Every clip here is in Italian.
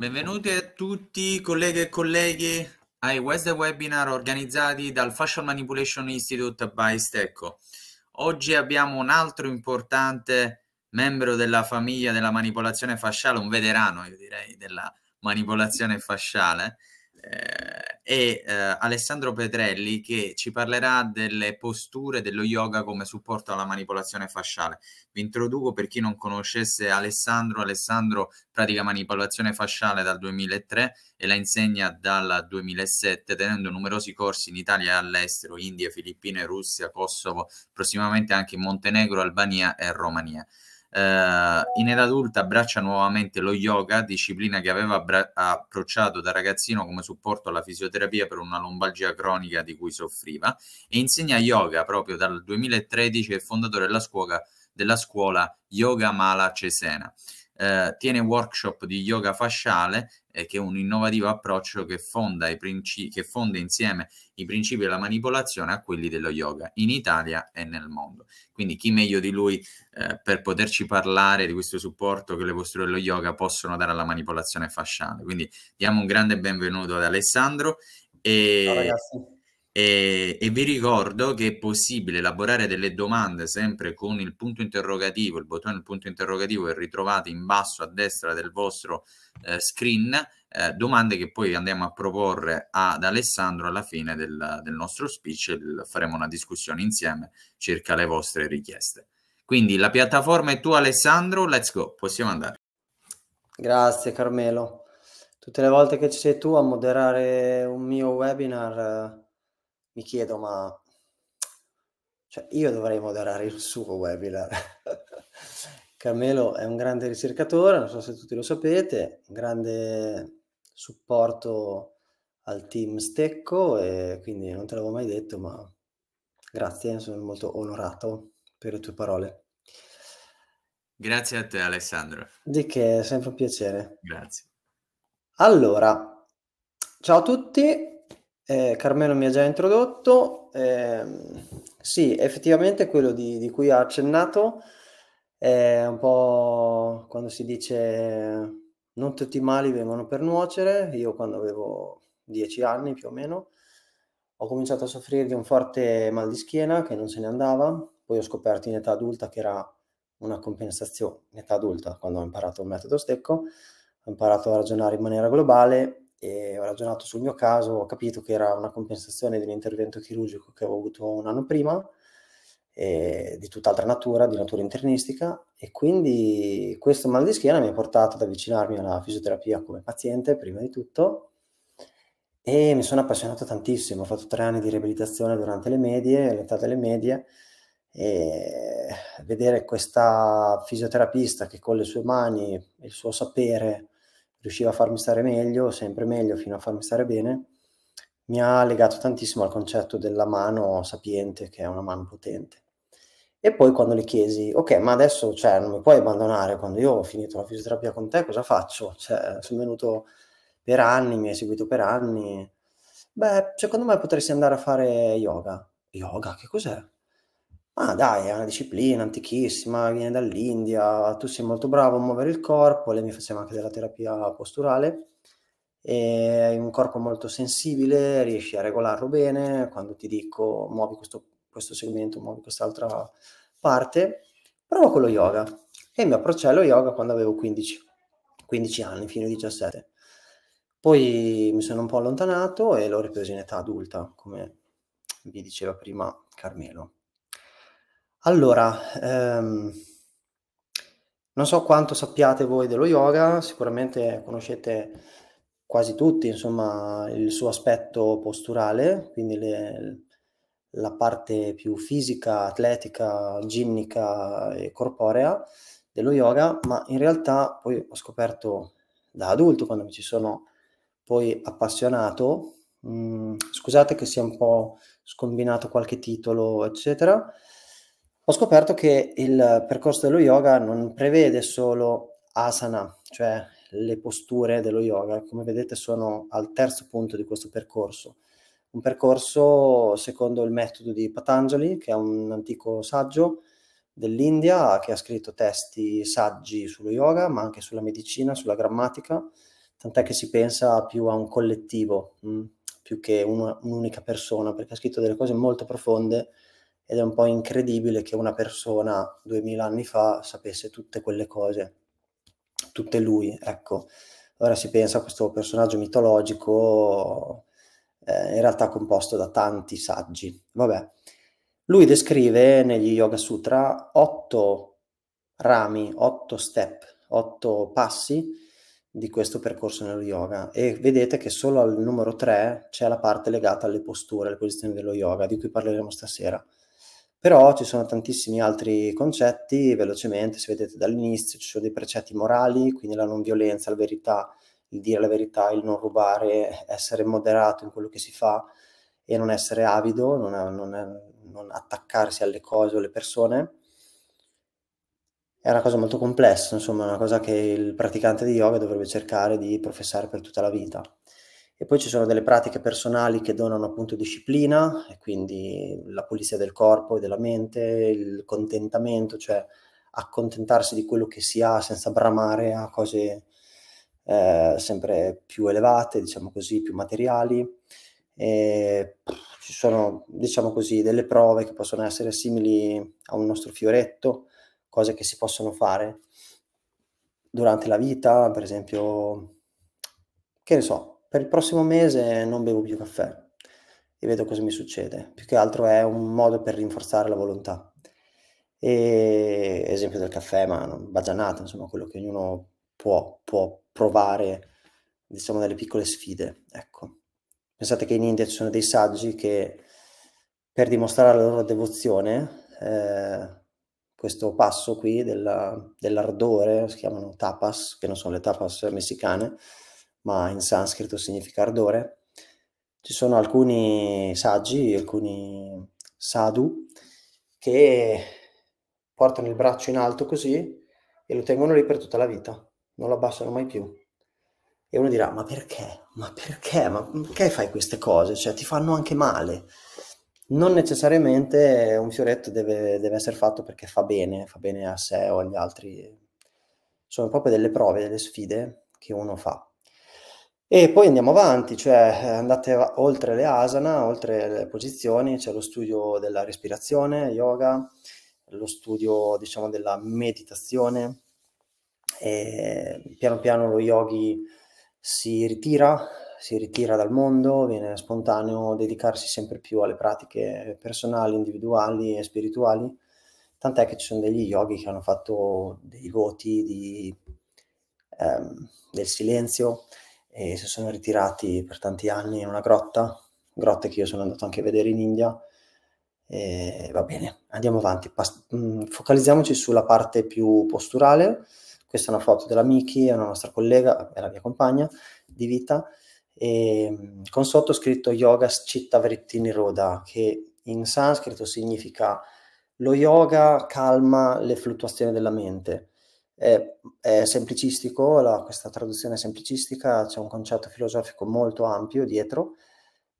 Benvenuti a tutti colleghe e colleghi ai Wednesday Webinar organizzati dal Fashion Manipulation Institute by Stecco. Oggi abbiamo un altro importante membro della famiglia della manipolazione fasciale, un veterano io direi della manipolazione fasciale, eh, e eh, Alessandro Petrelli che ci parlerà delle posture dello yoga come supporto alla manipolazione fasciale. Vi introduco per chi non conoscesse Alessandro. Alessandro pratica manipolazione fasciale dal 2003 e la insegna dal 2007 tenendo numerosi corsi in Italia e all'estero, India, Filippine, Russia, Kosovo, prossimamente anche in Montenegro, Albania e Romania. Eh, in età adulta abbraccia nuovamente lo yoga, disciplina che aveva abbra- approcciato da ragazzino come supporto alla fisioterapia per una lombalgia cronica di cui soffriva e insegna yoga proprio dal 2013 è fondatore della scuola, della scuola Yoga Mala Cesena. Eh, tiene workshop di yoga fasciale eh, che è un innovativo approccio che fonda, i principi, che fonda insieme i principi della manipolazione a quelli dello yoga in Italia e nel mondo. Quindi chi meglio di lui eh, per poterci parlare di questo supporto che le posture dello yoga possono dare alla manipolazione fasciale. Quindi diamo un grande benvenuto ad Alessandro. E... Ciao ragazzi. E, e, vi ricordo che è possibile elaborare delle domande sempre con il punto interrogativo, il bottone del punto interrogativo che ritrovate in basso a destra del vostro eh, screen, eh, domande che poi andiamo a proporre ad Alessandro alla fine del, del nostro speech e faremo una discussione insieme circa le vostre richieste. Quindi la piattaforma è tua Alessandro, let's go, possiamo andare. Grazie Carmelo. Tutte le volte che sei tu a moderare un mio webinar eh, mi chiedo, ma cioè, io dovrei moderare il suo webinar. Carmelo è un grande ricercatore, non so se tutti lo sapete, un grande supporto al team Stecco e quindi non te l'avevo mai detto, ma grazie, sono molto onorato per le tue parole. Grazie a te Alessandro. Di che, è sempre un piacere. Grazie. Allora, ciao a tutti, eh, Carmelo mi ha già introdotto. Eh, sì, effettivamente quello di, di, cui ha accennato è un po' quando si dice non tutti i mali vengono per nuocere. Io quando avevo dieci anni più o meno ho cominciato a soffrire di un forte mal di schiena che non se ne andava. Poi ho scoperto in età adulta che era una compensazione, in età adulta, quando ho imparato il metodo stecco, ho imparato a ragionare in maniera globale e ho ragionato sul mio caso, ho capito che era una compensazione di un intervento chirurgico che avevo avuto un anno prima, eh, di tutt'altra natura, di natura internistica, e quindi questo mal di schiena mi ha portato ad avvicinarmi alla fisioterapia come paziente, prima di tutto, e mi sono appassionato tantissimo. Ho fatto tre anni di riabilitazione durante le medie, all'età delle medie, e vedere questa fisioterapista che con le sue mani e il suo sapere riusciva a farmi stare meglio, sempre meglio, fino a farmi stare bene, mi ha legato tantissimo al concetto della mano sapiente, che è una mano potente. E poi quando le chiesi, ok, ma adesso cioè, non mi puoi abbandonare, quando io ho finito la fisioterapia con te, cosa faccio? Cioè, sono venuto per anni, mi hai seguito per anni. Beh, secondo me potresti andare a fare yoga. Yoga, che cos'è? Ah dai, è una disciplina antichissima, viene dall'India, tu sei molto bravo a muovere il corpo, lei mi faceva anche della terapia posturale, e hai un corpo molto sensibile, riesci a regolarlo bene, quando ti dico muovi questo, questo segmento, muovi quest'altra parte, provo con lo yoga. E mi approcciai allo yoga quando avevo 15, 15 anni, fino ai 17. Poi mi sono un po' allontanato e l'ho ripreso in età adulta, come vi diceva prima Carmelo. Allora, ehm, non so quanto sappiate voi dello yoga, sicuramente conoscete quasi tutti, insomma, il suo aspetto posturale, quindi le, la parte più fisica, atletica, ginnica e corporea dello yoga, ma in realtà poi ho scoperto da adulto, quando mi ci sono poi appassionato, mh, mm, scusate che sia un po' scombinato qualche titolo, eccetera, ho scoperto che il percorso dello yoga non prevede solo asana, cioè le posture dello yoga, come vedete sono al terzo punto di questo percorso. Un percorso secondo il metodo di Patanjali, che è un antico saggio dell'India che ha scritto testi saggi sullo yoga, ma anche sulla medicina, sulla grammatica, tant'è che si pensa più a un collettivo, mh, mm, più che una, un'unica persona, perché ha scritto delle cose molto profonde ed è un po' incredibile che una persona duemila anni fa sapesse tutte quelle cose, tutte lui, ecco. Ora si pensa a questo personaggio mitologico, eh, in realtà composto da tanti saggi. Vabbè. Lui descrive negli Yoga Sutra otto rami, otto step, otto passi di questo percorso nello yoga e vedete che solo al numero 3 c'è la parte legata alle posture, alle posizioni dello yoga, di cui parleremo stasera. Però ci sono tantissimi altri concetti, velocemente, se vedete dall'inizio, ci sono dei precetti morali, quindi la non violenza, la verità, il dire la verità, il non rubare, essere moderato in quello che si fa e non essere avido, non, non, non attaccarsi alle cose o alle persone è una cosa molto complessa, insomma, una cosa che il praticante di yoga dovrebbe cercare di professare per tutta la vita. E poi ci sono delle pratiche personali che donano appunto disciplina, e quindi la pulizia del corpo e della mente, il contentamento, cioè accontentarsi di quello che si ha senza bramare a cose eh, sempre più elevate, diciamo così, più materiali. E, pff, ci sono, diciamo così, delle prove che possono essere simili a un nostro fioretto, cose che si possono fare durante la vita, per esempio, che ne so, per il prossimo mese non bevo più caffè e vedo cosa mi succede. Più che altro è un modo per rinforzare la volontà. E, esempio del caffè, ma bagianate, insomma, quello che ognuno può, può provare, diciamo, delle piccole sfide. Ecco. Pensate che in India ci sono dei saggi che per dimostrare la loro devozione, eh, questo passo qui della, dell'ardore, si chiamano tapas, che non sono le tapas messicane, ma in sanscrito significa ardore. Ci sono alcuni saggi, alcuni sadhu, che portano il braccio in alto così e lo tengono lì per tutta la vita, non lo abbassano mai più. E uno dirà, ma perché? Ma perché? Ma perché fai queste cose? Cioè, ti fanno anche male. Non necessariamente un fioretto deve, deve essere fatto perché fa bene, fa bene a sé o agli altri. Sono proprio delle prove, delle sfide che uno fa e poi andiamo avanti, cioè eh, andate oltre le asana, oltre le posizioni, c'è lo studio della respirazione, yoga, lo studio diciamo della meditazione. E piano piano lo yogi si ritira, si ritira dal mondo, viene spontaneo dedicarsi sempre più alle pratiche personali, individuali e spirituali. Tant'è che ci sono degli yogi che hanno fatto dei voti di, ehm, del silenzio, e si sono ritirati per tanti anni in una grotta, grotte che io sono andato anche a vedere in India. E va bene, andiamo avanti. Pas- mh, mm, focalizziamoci sulla parte più posturale. Questa è una foto della Miki, è una nostra collega, è la mia compagna di vita, e, mm, con sotto scritto Yoga Citta Vrittini Roda, che in sanscrito significa lo yoga calma le fluttuazioni della mente è, è semplicistico, la, questa traduzione semplicistica c'è un concetto filosofico molto ampio dietro,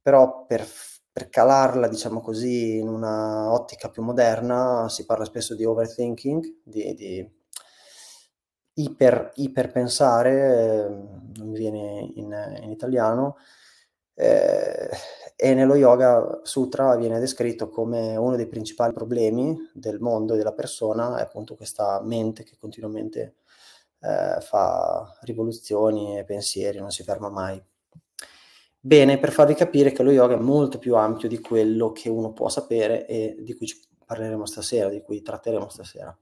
però per, per calarla, diciamo così, in una ottica più moderna si parla spesso di overthinking, di, di iper, iperpensare, ehm, non mi viene in, in italiano, eh, e nello Yoga Sutra viene descritto come uno dei principali problemi del mondo e della persona è appunto questa mente che continuamente eh, fa rivoluzioni e pensieri, non si ferma mai. Bene, per farvi capire che lo yoga è molto più ampio di quello che uno può sapere e di cui parleremo stasera, di cui tratteremo stasera.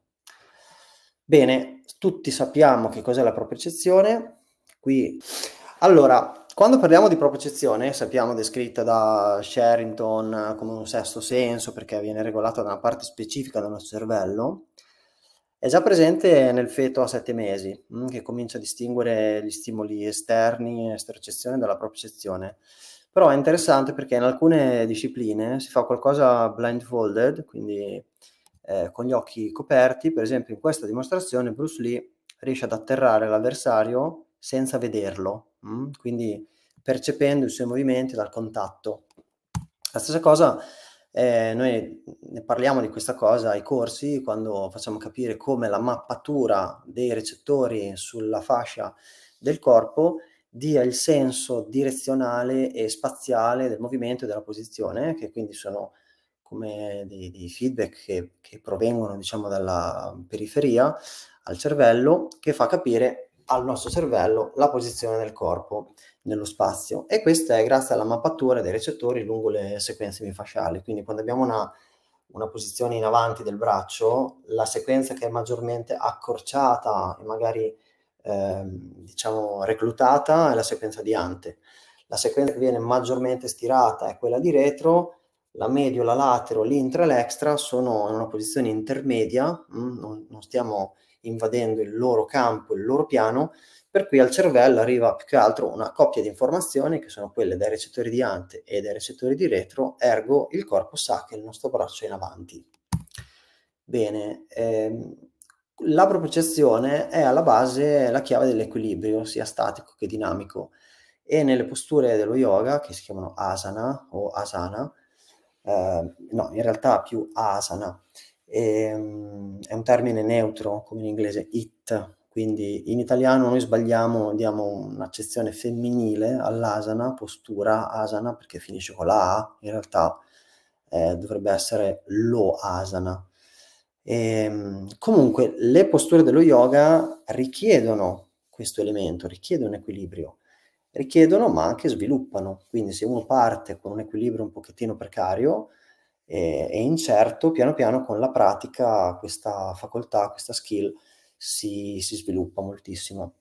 Bene, tutti sappiamo che cos'è la propria eccezione. Qui, allora, quando parliamo di propriocezione, sappiamo descritta da Sherrington come un sesto senso perché viene regolata da una parte specifica del nostro cervello, è già presente nel feto a sette mesi, mm, che comincia a distinguere gli stimoli esterni, estercezione dalla propriocezione. Però è interessante perché in alcune discipline si fa qualcosa blindfolded, quindi eh, con gli occhi coperti. Per esempio, in questa dimostrazione Bruce Lee riesce ad atterrare l'avversario senza vederlo, mh? Mm? quindi percependo i suoi movimenti dal contatto. La stessa cosa, eh, noi ne parliamo di questa cosa ai corsi, quando facciamo capire come la mappatura dei recettori sulla fascia del corpo dia il senso direzionale e spaziale del movimento e della posizione, che quindi sono come dei, dei feedback che, che provengono diciamo, dalla periferia al cervello, che fa capire al nostro cervello la posizione del corpo nello spazio e questo è grazie alla mappatura dei recettori lungo le sequenze bifasciali, quindi quando abbiamo una, una posizione in avanti del braccio, la sequenza che è maggiormente accorciata e magari eh, diciamo reclutata è la sequenza di ante. La sequenza che viene maggiormente stirata è quella di retro, la medio, la latero, l'intra e l'extra sono in una posizione intermedia, mh, mm, non, non stiamo invadendo il loro campo, il loro piano, per cui al cervello arriva più che altro una coppia di informazioni che sono quelle dai recettori di ante e dai recettori di retro, ergo il corpo sa che il nostro braccio è in avanti. Bene, ehm, la propriocezione è alla base la chiave dell'equilibrio, sia statico che dinamico, e nelle posture dello yoga, che si chiamano asana o asana, eh, no, in realtà più asana, e, ehm, è un termine neutro, come in inglese it, quindi in italiano noi sbagliamo, diamo un'accezione femminile all'asana, postura asana, perché finisce con la A, in realtà eh, dovrebbe essere lo asana. E, ehm, comunque le posture dello yoga richiedono questo elemento, richiedono equilibrio, richiedono ma anche sviluppano. Quindi se uno parte con un equilibrio un pochettino precario, e, e incerto, piano piano con la pratica questa facoltà, questa skill si, si sviluppa moltissimo.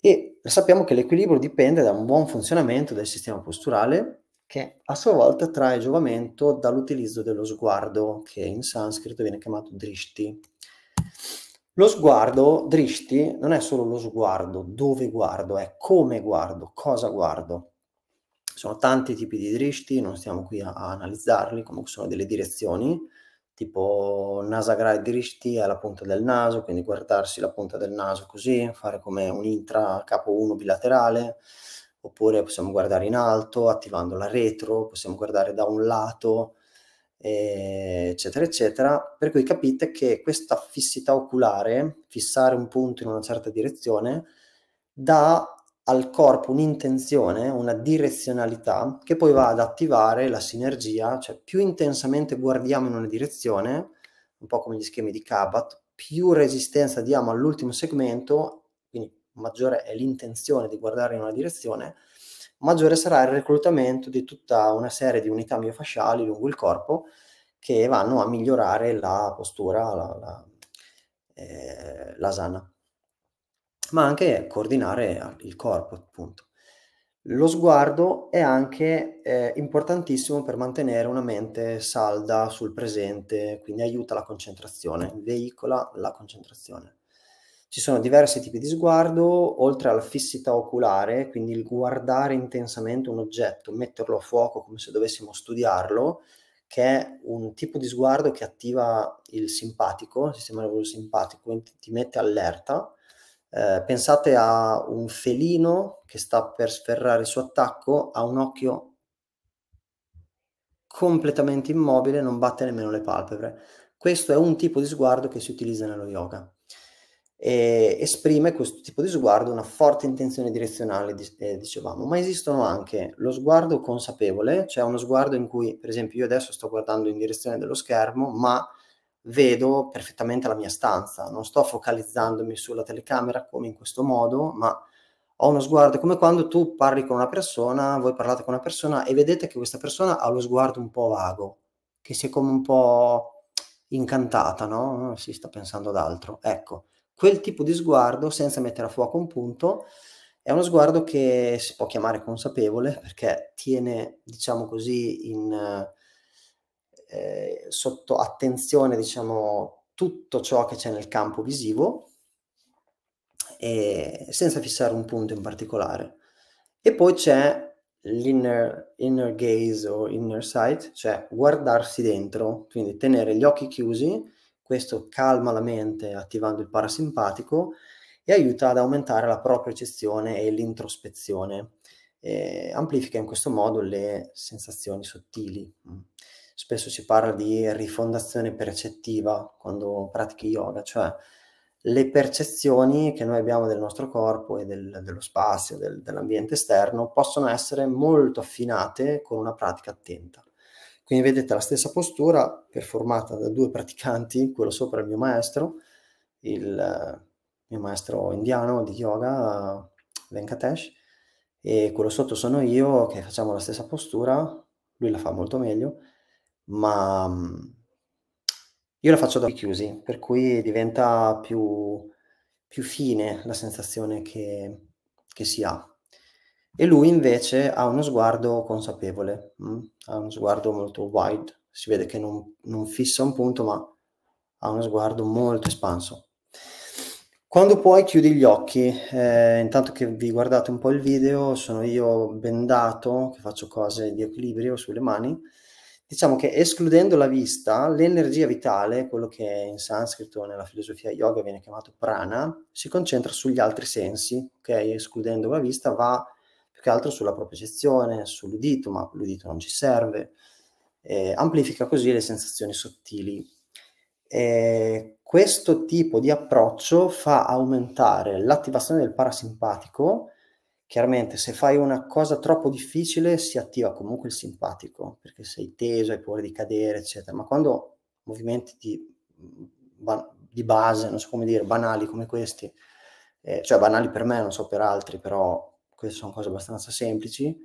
E sappiamo che l'equilibrio dipende da un buon funzionamento del sistema posturale che a sua volta trae giovamento dall'utilizzo dello sguardo, che in sanscrito viene chiamato drishti. Lo sguardo, drishti, non è solo lo sguardo, dove guardo, è come guardo, cosa guardo sono tanti tipi di drishti, non stiamo qui a, a analizzarli, comunque sono delle direzioni, tipo nasagrai drishti alla punta del naso, quindi guardarsi la punta del naso così, fare come un intra capo 1 bilaterale, oppure possiamo guardare in alto attivando la retro, possiamo guardare da un lato, eh, eccetera, eccetera. Per cui capite che questa fissità oculare, fissare un punto in una certa direzione, dà al corpo un'intenzione, una direzionalità che poi va ad attivare la sinergia, cioè più intensamente guardiamo in una direzione, un po' come gli schemi di Kabat, più resistenza diamo all'ultimo segmento, quindi maggiore è l'intenzione di guardare in una direzione, maggiore sarà il reclutamento di tutta una serie di unità miofasciali lungo il corpo che vanno a migliorare la postura, la, la, eh, l'asana ma anche coordinare il corpo, appunto. Lo sguardo è anche eh, importantissimo per mantenere una mente salda sul presente, quindi aiuta la concentrazione, veicola la concentrazione. Ci sono diversi tipi di sguardo, oltre alla fissità oculare, quindi il guardare intensamente un oggetto, metterlo a fuoco come se dovessimo studiarlo, che è un tipo di sguardo che attiva il simpatico, il sistema nervoso simpatico, quindi ti mette allerta eh, pensate a un felino che sta per sferrare il suo attacco, ha un occhio completamente immobile, non batte nemmeno le palpebre. Questo è un tipo di sguardo che si utilizza nello yoga e esprime questo tipo di sguardo una forte intenzione direzionale, eh, dicevamo, ma esistono anche lo sguardo consapevole, cioè uno sguardo in cui, per esempio, io adesso sto guardando in direzione dello schermo, ma vedo perfettamente la mia stanza, non sto focalizzandomi sulla telecamera come in questo modo, ma ho uno sguardo come quando tu parli con una persona, voi parlate con una persona e vedete che questa persona ha lo sguardo un po' vago, che si è come un po' incantata, no? Si sta pensando ad altro. Ecco, quel tipo di sguardo, senza mettere a fuoco un punto, è uno sguardo che si può chiamare consapevole perché tiene, diciamo così, in eh, sotto attenzione, diciamo, tutto ciò che c'è nel campo visivo e senza fissare un punto in particolare. E poi c'è l'inner inner gaze o inner sight, cioè guardarsi dentro, quindi tenere gli occhi chiusi, questo calma la mente attivando il parasimpatico e aiuta ad aumentare la propria eccezione e l'introspezione. E eh, amplifica in questo modo le sensazioni sottili. Mm spesso si parla di rifondazione percettiva quando pratichi yoga, cioè le percezioni che noi abbiamo del nostro corpo e del, dello spazio, del, dell'ambiente esterno, possono essere molto affinate con una pratica attenta. Quindi vedete la stessa postura performata da due praticanti, quello sopra il mio maestro, il eh, mio maestro indiano di yoga, Venkatesh, e quello sotto sono io che facciamo la stessa postura, lui la fa molto meglio, ma mm, io la faccio da chiusi, per cui diventa più, più fine la sensazione che, che, si ha. E lui invece ha uno sguardo consapevole, mh? Mm, ha uno sguardo molto wide, si vede che non, non fissa un punto, ma ha uno sguardo molto espanso. Quando puoi chiudi gli occhi, eh, intanto che vi guardate un po' il video, sono io bendato che faccio cose di equilibrio sulle mani diciamo che escludendo la vista, l'energia vitale, quello che in sanscrito nella filosofia yoga viene chiamato prana, si concentra sugli altri sensi, ok? Escludendo la vista va più che altro sulla sezione, sull'udito, ma l'udito non ci serve, eh, amplifica così le sensazioni sottili. E questo tipo di approccio fa aumentare l'attivazione del parasimpatico, Chiaramente se fai una cosa troppo difficile si attiva comunque il simpatico, perché sei teso, hai paura di cadere, eccetera, ma quando movimenti di, di base, non so come dire, banali come questi, eh, cioè banali per me, non so per altri, però queste sono cose abbastanza semplici,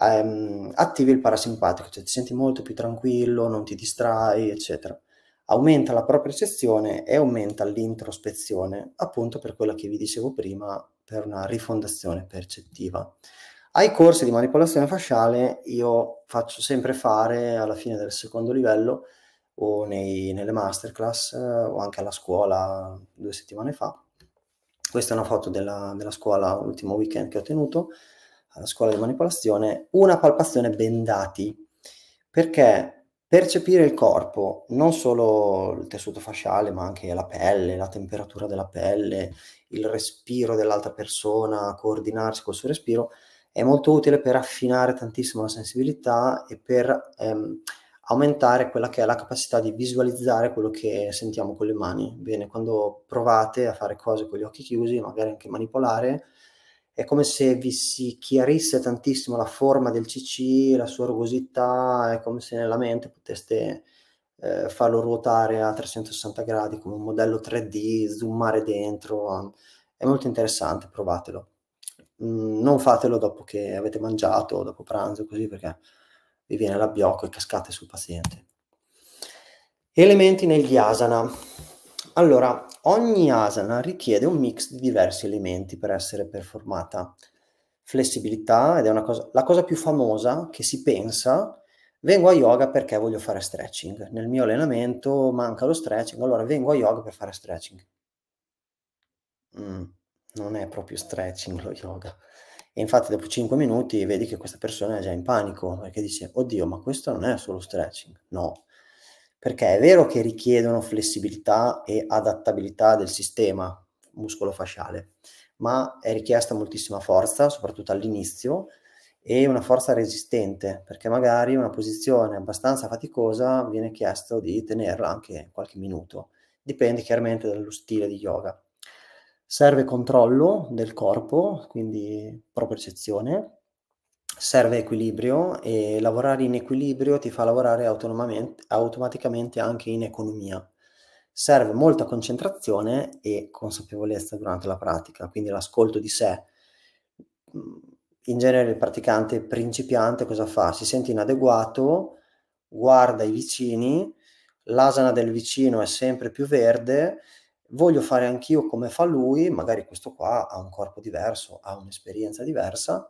ehm, attivi il parasimpatico, cioè ti senti molto più tranquillo, non ti distrai, eccetera. Aumenta la propria percezione e aumenta l'introspezione, appunto per quella che vi dicevo prima, per una rifondazione percettiva. Ai corsi di manipolazione fasciale io faccio sempre fare alla fine del secondo livello o nei, nelle masterclass o anche alla scuola due settimane fa. Questa è una foto della, della scuola, l'ultimo weekend che ho tenuto, alla scuola di manipolazione, una palpazione bendati, perché Percepire il corpo, non solo il tessuto fasciale, ma anche la pelle, la temperatura della pelle, il respiro dell'altra persona, coordinarsi col suo respiro, è molto utile per affinare tantissimo la sensibilità e per ehm, aumentare quella che è la capacità di visualizzare quello che sentiamo con le mani. Bene, quando provate a fare cose con gli occhi chiusi, magari anche manipolare, è come se vi si chiarisse tantissimo la forma del CC, la sua rugosità, è come se nella mente poteste eh, farlo ruotare a 360 gradi come un modello 3D, zoomare dentro. È molto interessante, provatelo. Mm, non fatelo dopo che avete mangiato, dopo pranzo, così perché vi viene l'abbiocco e cascate sul paziente. Elementi negli asana. Allora, ogni asana richiede un mix di diversi elementi per essere performata. Flessibilità, ed è una cosa, la cosa più famosa che si pensa, vengo a yoga perché voglio fare stretching. Nel mio allenamento manca lo stretching, allora vengo a yoga per fare stretching. Mm, non è proprio stretching lo yoga. E infatti dopo 5 minuti vedi che questa persona è già in panico perché dice, oddio, ma questo non è solo stretching. No, perché è vero che richiedono flessibilità e adattabilità del sistema muscolo fasciale, ma è richiesta moltissima forza, soprattutto all'inizio, e una forza resistente, perché magari una posizione abbastanza faticosa viene chiesto di tenerla anche qualche minuto, dipende chiaramente dallo stile di yoga. Serve controllo del corpo, quindi propriocezione, serve equilibrio e lavorare in equilibrio ti fa lavorare automaticamente anche in economia. Serve molta concentrazione e consapevolezza durante la pratica, quindi l'ascolto di sé. Mm, in genere il praticante principiante cosa fa? Si sente inadeguato, guarda i vicini, l'asana del vicino è sempre più verde, voglio fare anch'io come fa lui, magari questo qua ha un corpo diverso, ha un'esperienza diversa,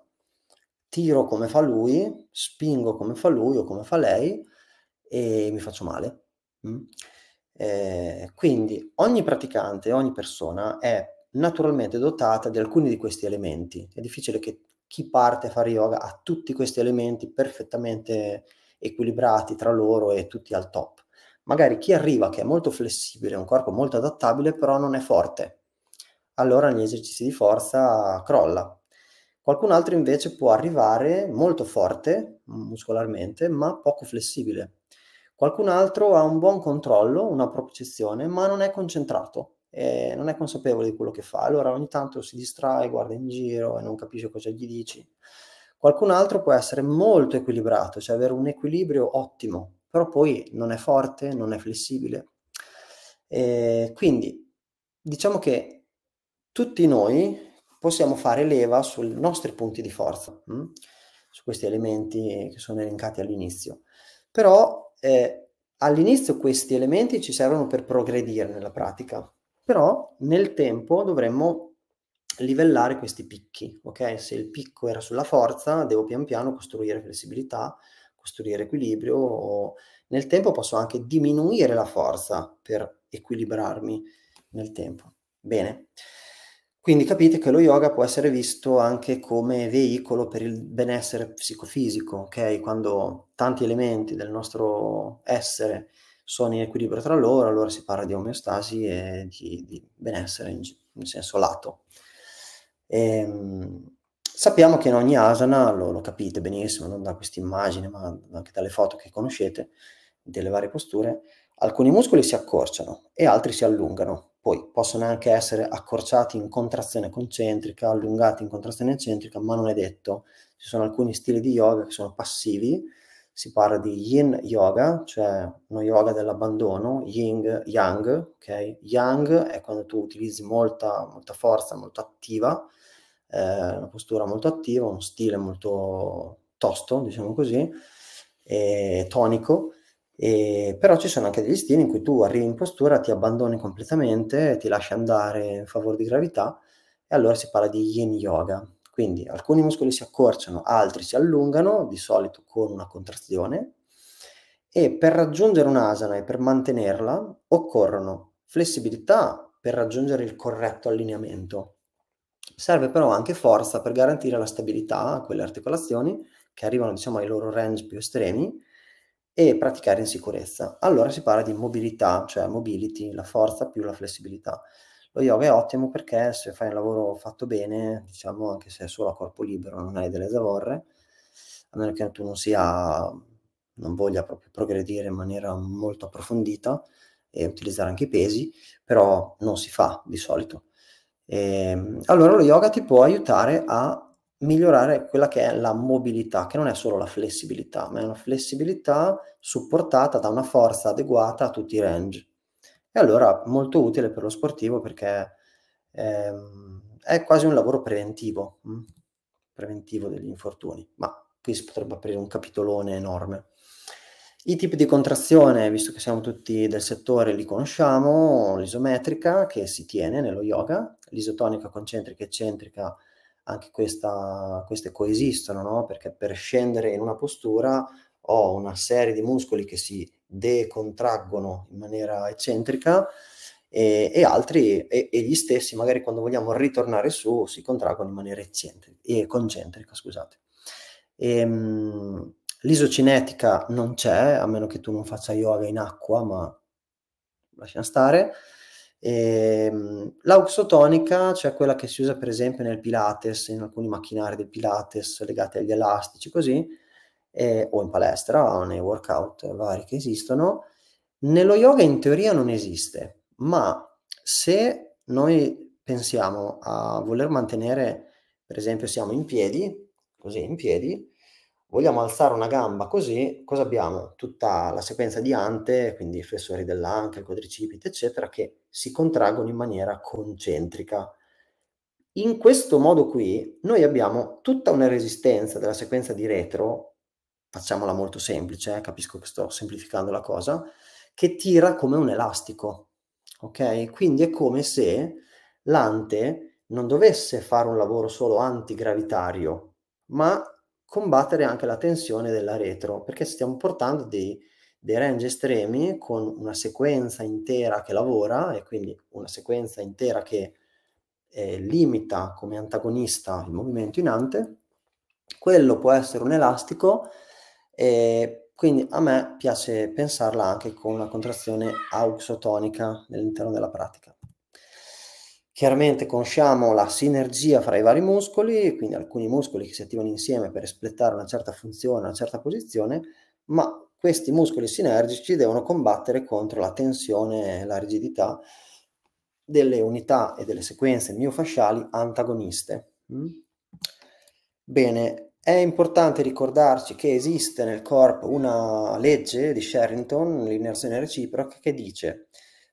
tiro come fa lui, spingo come fa lui o come fa lei e mi faccio male. Mm? Eh, quindi ogni praticante, ogni persona è naturalmente dotata di alcuni di questi elementi. È difficile che chi parte a fare yoga ha tutti questi elementi perfettamente equilibrati tra loro e tutti al top. Magari chi arriva che è molto flessibile, è un corpo molto adattabile, però non è forte. Allora gli esercizi di forza crolla, Qualcun altro invece può arrivare molto forte muscolarmente, ma poco flessibile. Qualcun altro ha un buon controllo, una percezione, ma non è concentrato, e non è consapevole di quello che fa. Allora ogni tanto si distrae, guarda in giro e non capisce cosa gli dici. Qualcun altro può essere molto equilibrato, cioè avere un equilibrio ottimo, però poi non è forte, non è flessibile. E quindi diciamo che tutti noi possiamo fare leva sui nostri punti di forza, mh? Mm? su questi elementi che sono elencati all'inizio. Però eh, all'inizio questi elementi ci servono per progredire nella pratica, però nel tempo dovremmo livellare questi picchi, ok? Se il picco era sulla forza, devo pian piano costruire flessibilità, costruire equilibrio, o nel tempo posso anche diminuire la forza per equilibrarmi nel tempo. Bene. Quindi capite che lo yoga può essere visto anche come veicolo per il benessere psicofisico, ok? Quando tanti elementi del nostro essere sono in equilibrio tra loro, allora si parla di omeostasi e di, di benessere in, in, senso lato. E, ehm, sappiamo che in ogni asana, lo, lo capite benissimo, non da questa immagine, ma anche dalle foto che conoscete delle varie posture, Alcuni muscoli si accorciano e altri si allungano, poi possono anche essere accorciati in contrazione concentrica, allungati in contrazione eccentrica, ma non è detto. Ci sono alcuni stili di yoga che sono passivi, si parla di yin yoga, cioè uno yoga dell'abbandono, ying yang, ok? Yang è quando tu utilizzi molta, molta forza, molto attiva, eh, una postura molto attiva, uno stile molto tosto, diciamo così, e tonico e, però ci sono anche degli stili in cui tu arrivi in postura, ti abbandoni completamente, ti lasci andare in favore di gravità e allora si parla di yin yoga. Quindi alcuni muscoli si accorciano, altri si allungano, di solito con una contrazione, e per raggiungere un'asana e per mantenerla occorrono flessibilità per raggiungere il corretto allineamento. Serve però anche forza per garantire la stabilità a quelle articolazioni che arrivano diciamo, ai loro range più estremi e praticare in sicurezza. Allora si parla di mobilità, cioè mobility, la forza più la flessibilità. Lo yoga è ottimo perché se fai un lavoro fatto bene, diciamo anche se è solo a corpo libero, non hai delle zavorre, a meno che tu non sia, non voglia proprio progredire in maniera molto approfondita e utilizzare anche i pesi, però non si fa di solito. E, ehm, allora lo yoga ti può aiutare a migliorare quella che è la mobilità, che non è solo la flessibilità, ma è una flessibilità supportata da una forza adeguata a tutti i range. E allora molto utile per lo sportivo perché ehm, è quasi un lavoro preventivo, mh? Mm, preventivo degli infortuni, ma qui si potrebbe aprire un capitolone enorme. I tipi di contrazione, visto che siamo tutti del settore, li conosciamo, l'isometrica che si tiene nello yoga, l'isotonica concentrica e eccentrica anche questa, queste coesistono, no? perché per scendere in una postura ho una serie di muscoli che si decontraggono in maniera eccentrica e, e altri, e, e, gli stessi magari quando vogliamo ritornare su, si contraggono in maniera eccentrica, e concentrica. Scusate. E, mh, l'isocinetica non c'è, a meno che tu non faccia yoga in acqua, ma lascia stare. Ehm, l'auxotonica, cioè quella che si usa per esempio nel Pilates, in alcuni macchinari del Pilates legati agli elastici, così, eh, o in palestra, o nei workout vari che esistono, nello yoga in teoria non esiste, ma se noi pensiamo a voler mantenere, per esempio, siamo in piedi, così in piedi, vogliamo alzare una gamba così, cosa abbiamo? Tutta la sequenza di ante, quindi i flessori dell'anca, il quadricipite, eccetera, che si contraggono in maniera concentrica. In questo modo qui noi abbiamo tutta una resistenza della sequenza di retro, facciamola molto semplice, eh, capisco che sto semplificando la cosa, che tira come un elastico, ok? Quindi è come se l'ante non dovesse fare un lavoro solo antigravitario, ma combattere anche la tensione della retro, perché stiamo portando dei, dei range estremi con una sequenza intera che lavora e quindi una sequenza intera che eh, limita come antagonista il movimento in ante, quello può essere un elastico e quindi a me piace pensarla anche con una contrazione auxotonica nell'interno della pratica. Chiaramente conosciamo la sinergia fra i vari muscoli, quindi alcuni muscoli che si attivano insieme per espletare una certa funzione, una certa posizione, ma questi muscoli sinergici devono combattere contro la tensione e la rigidità delle unità e delle sequenze miofasciali antagoniste. Mm? Bene, è importante ricordarci che esiste nel corpo una legge di Sherrington, l'inerzione reciproca, che dice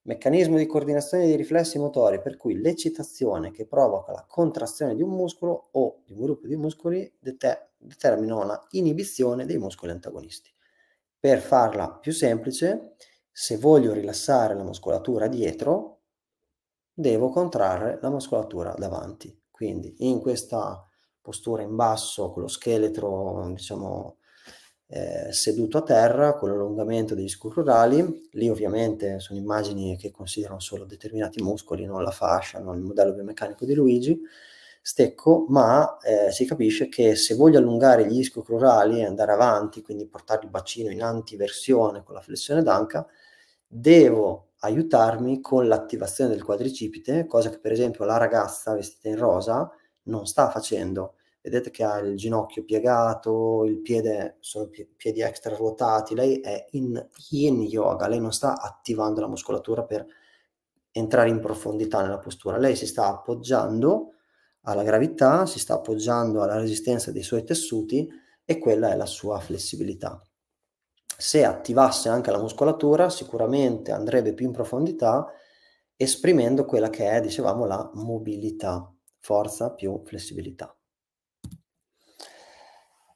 meccanismo di coordinazione dei riflessi motori, per cui l'eccitazione che provoca la contrazione di un muscolo o di un gruppo di muscoli deter- determina una inibizione dei muscoli antagonisti. Per farla più semplice, se voglio rilassare la muscolatura dietro, devo contrarre la muscolatura davanti. Quindi in questa postura in basso, con lo scheletro diciamo eh, seduto a terra con l'allungamento degli scurrurali. Lì ovviamente sono immagini che considerano solo determinati muscoli, non la fascia, non il modello biomeccanico di Luigi. Stecco, ma eh, si capisce che se voglio allungare gli ischiocrurali e andare avanti, quindi portare il bacino in antiversione con la flessione d'anca, devo aiutarmi con l'attivazione del quadricipite, cosa che per esempio la ragazza vestita in rosa non sta facendo vedete che ha il ginocchio piegato, il piede, sono pie- piedi extra ruotati, lei è in yin yoga, lei non sta attivando la muscolatura per entrare in profondità nella postura, lei si sta appoggiando alla gravità, si sta appoggiando alla resistenza dei suoi tessuti e quella è la sua flessibilità. Se attivasse anche la muscolatura sicuramente andrebbe più in profondità esprimendo quella che è, dicevamo, la mobilità, forza più flessibilità.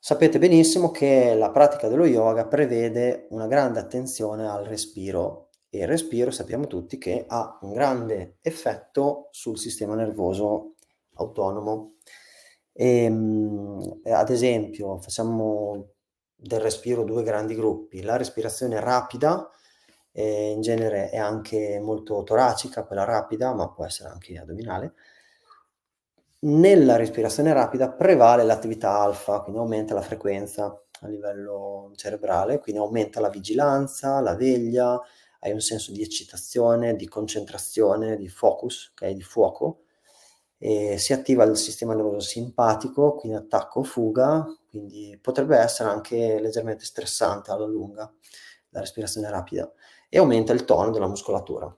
Sapete benissimo che la pratica dello yoga prevede una grande attenzione al respiro e il respiro sappiamo tutti che ha un grande effetto sul sistema nervoso autonomo. E, ehm, ad esempio, facciamo del respiro due grandi gruppi, la respirazione rapida, eh, in genere è anche molto toracica, quella rapida, ma può essere anche addominale, nella respirazione rapida prevale l'attività alfa, quindi aumenta la frequenza a livello cerebrale, quindi aumenta la vigilanza, la veglia, hai un senso di eccitazione, di concentrazione, di focus, okay? di fuoco. E si attiva il sistema nervoso simpatico, quindi attacco fuga, quindi potrebbe essere anche leggermente stressante alla lunga la respirazione rapida e aumenta il tono della muscolatura.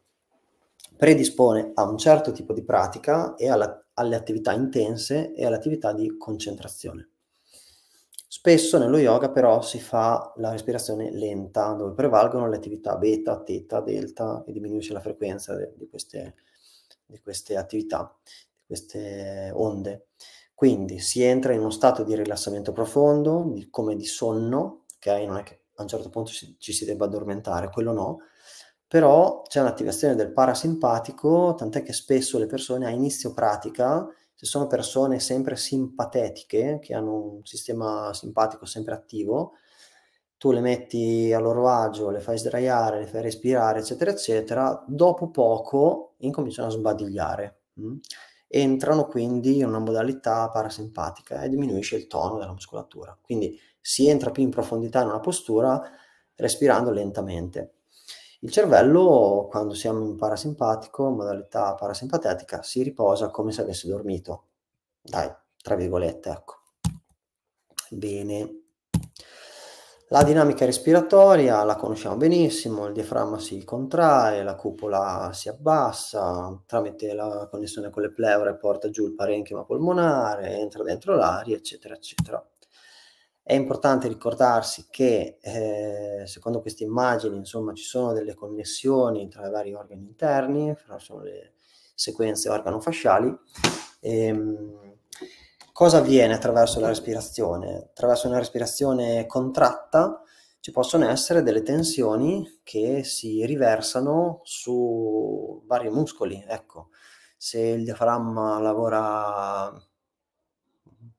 Predispone a un certo tipo di pratica e alla alle attività intense e all'attività di concentrazione. Spesso nello yoga però si fa la respirazione lenta, dove prevalgono le attività beta, teta, delta e diminuisce la frequenza di, queste, di, queste, attività, di queste onde. Quindi si entra in uno stato di rilassamento profondo, di, come di sonno, ok? Non è che a un certo punto ci, ci si debba addormentare, quello no, però c'è un'attivazione del parasimpatico, tant'è che spesso le persone a inizio pratica, se sono persone sempre simpatetiche, che hanno un sistema simpatico sempre attivo, tu le metti a loro agio, le fai sdraiare, le fai respirare, eccetera, eccetera, dopo poco incominciano a sbadigliare. Mm? Entrano quindi in una modalità parasimpatica e diminuisce il tono della muscolatura. Quindi si entra più in profondità in una postura respirando lentamente il cervello, quando siamo in parasimpatico, modalità parasimpatetica, si riposa come se avesse dormito. Dai, tra virgolette, ecco. Bene. La dinamica respiratoria la conosciamo benissimo, il diaframma si contrae, la cupola si abbassa, tramite la connessione con le pleure porta giù il parenchima polmonare, entra dentro l'aria, eccetera, eccetera. È importante ricordarsi che eh, secondo queste immagini insomma, ci sono delle connessioni tra i vari organi interni, fra le sequenze organofasciali. Ehm, cosa avviene attraverso la respirazione? Attraverso una respirazione contratta ci possono essere delle tensioni che si riversano su vari muscoli. Ecco, se il diaframma lavora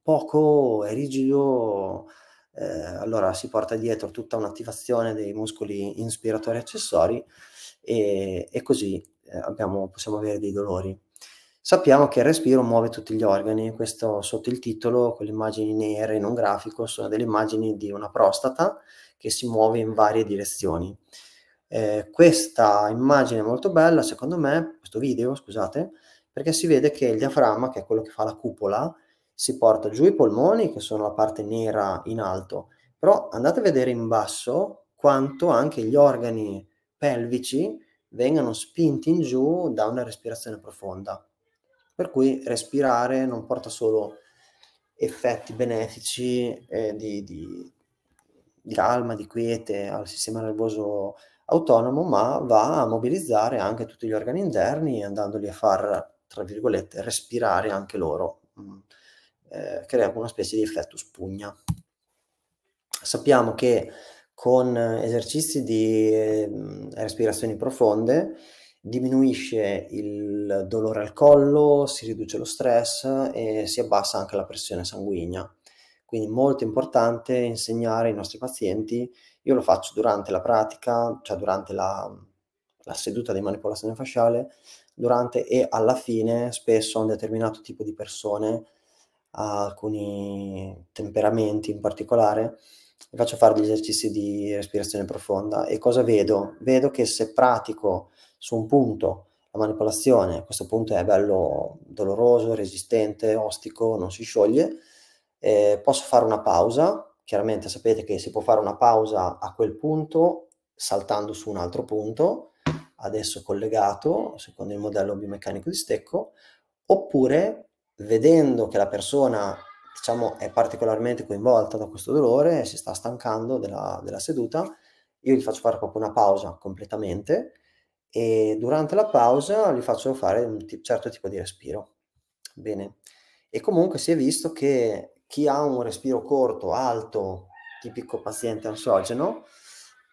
poco, è rigido, eh, allora si porta dietro tutta un'attivazione dei muscoli inspiratori accessori e, e così eh, abbiamo, possiamo avere dei dolori. Sappiamo che il respiro muove tutti gli organi, questo sotto il titolo, con le immagini nere in un grafico, sono delle immagini di una prostata che si muove in varie direzioni. Eh, questa immagine è molto bella, secondo me, questo video, scusate, perché si vede che il diaframma, che è quello che fa la cupola, si porta giù i polmoni, che sono la parte nera in alto, però andate a vedere in basso quanto anche gli organi pelvici vengano spinti in giù da una respirazione profonda. Per cui respirare non porta solo effetti benefici eh, di, di, di calma, di quiete al sistema nervoso autonomo, ma va a mobilizzare anche tutti gli organi interni andandoli a far, tra virgolette, respirare anche loro. Mm eh, crea una specie di effetto spugna. Sappiamo che con esercizi di eh, respirazioni profonde diminuisce il dolore al collo, si riduce lo stress e si abbassa anche la pressione sanguigna. Quindi molto importante insegnare ai nostri pazienti, io lo faccio durante la pratica, cioè durante la, la seduta di manipolazione fasciale, durante e alla fine spesso a un determinato tipo di persone a alcuni temperamenti in particolare, e faccio fare degli esercizi di respirazione profonda. E cosa vedo? Vedo che se pratico su un punto la manipolazione, questo punto è bello doloroso, resistente, ostico, non si scioglie, eh, posso fare una pausa. Chiaramente sapete che si può fare una pausa a quel punto saltando su un altro punto, adesso collegato secondo il modello biomeccanico di stecco, oppure vedendo che la persona diciamo, è particolarmente coinvolta da questo dolore, si sta stancando della, della seduta, io gli faccio fare proprio una pausa completamente e durante la pausa gli faccio fare un t- certo tipo di respiro. Bene. E comunque si è visto che chi ha un respiro corto, alto, tipico paziente ansiogeno,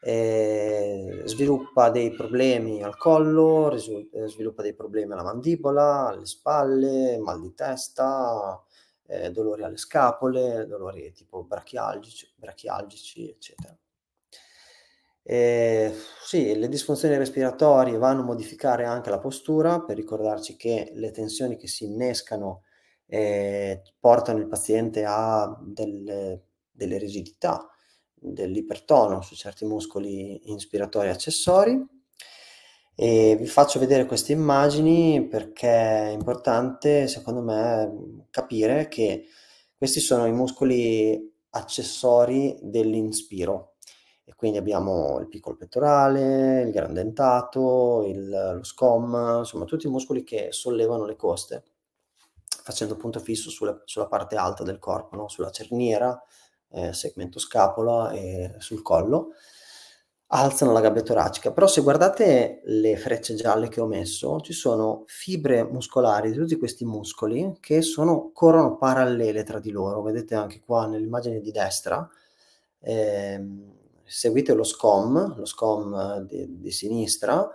eh, sviluppa dei problemi al collo, risu- eh, sviluppa dei problemi alla mandibola, alle spalle, mal di testa, eh, dolori alle scapole, dolori tipo brachialgici, brachialgici eccetera. Eh, sì, le disfunzioni respiratorie vanno a modificare anche la postura per ricordarci che le tensioni che si innescano eh, portano il paziente a delle, delle rigidità, dell'ipertono su certi muscoli inspiratori accessori e vi faccio vedere queste immagini perché è importante secondo me capire che questi sono i muscoli accessori dell'inspiro e quindi abbiamo il piccolo pettorale, il gran dentato, il, lo scom, insomma tutti i muscoli che sollevano le coste facendo punto fisso sulla, sulla parte alta del corpo, no? sulla cerniera, eh, segmento scapola e eh, sul collo, alzano la gabbia toracica. Però se guardate le frecce gialle che ho messo, ci sono fibre muscolari di tutti questi muscoli che sono, corrono parallele tra di loro. Vedete anche qua nell'immagine di destra. Eh, seguite lo SCOM, lo SCOM eh, di, di sinistra,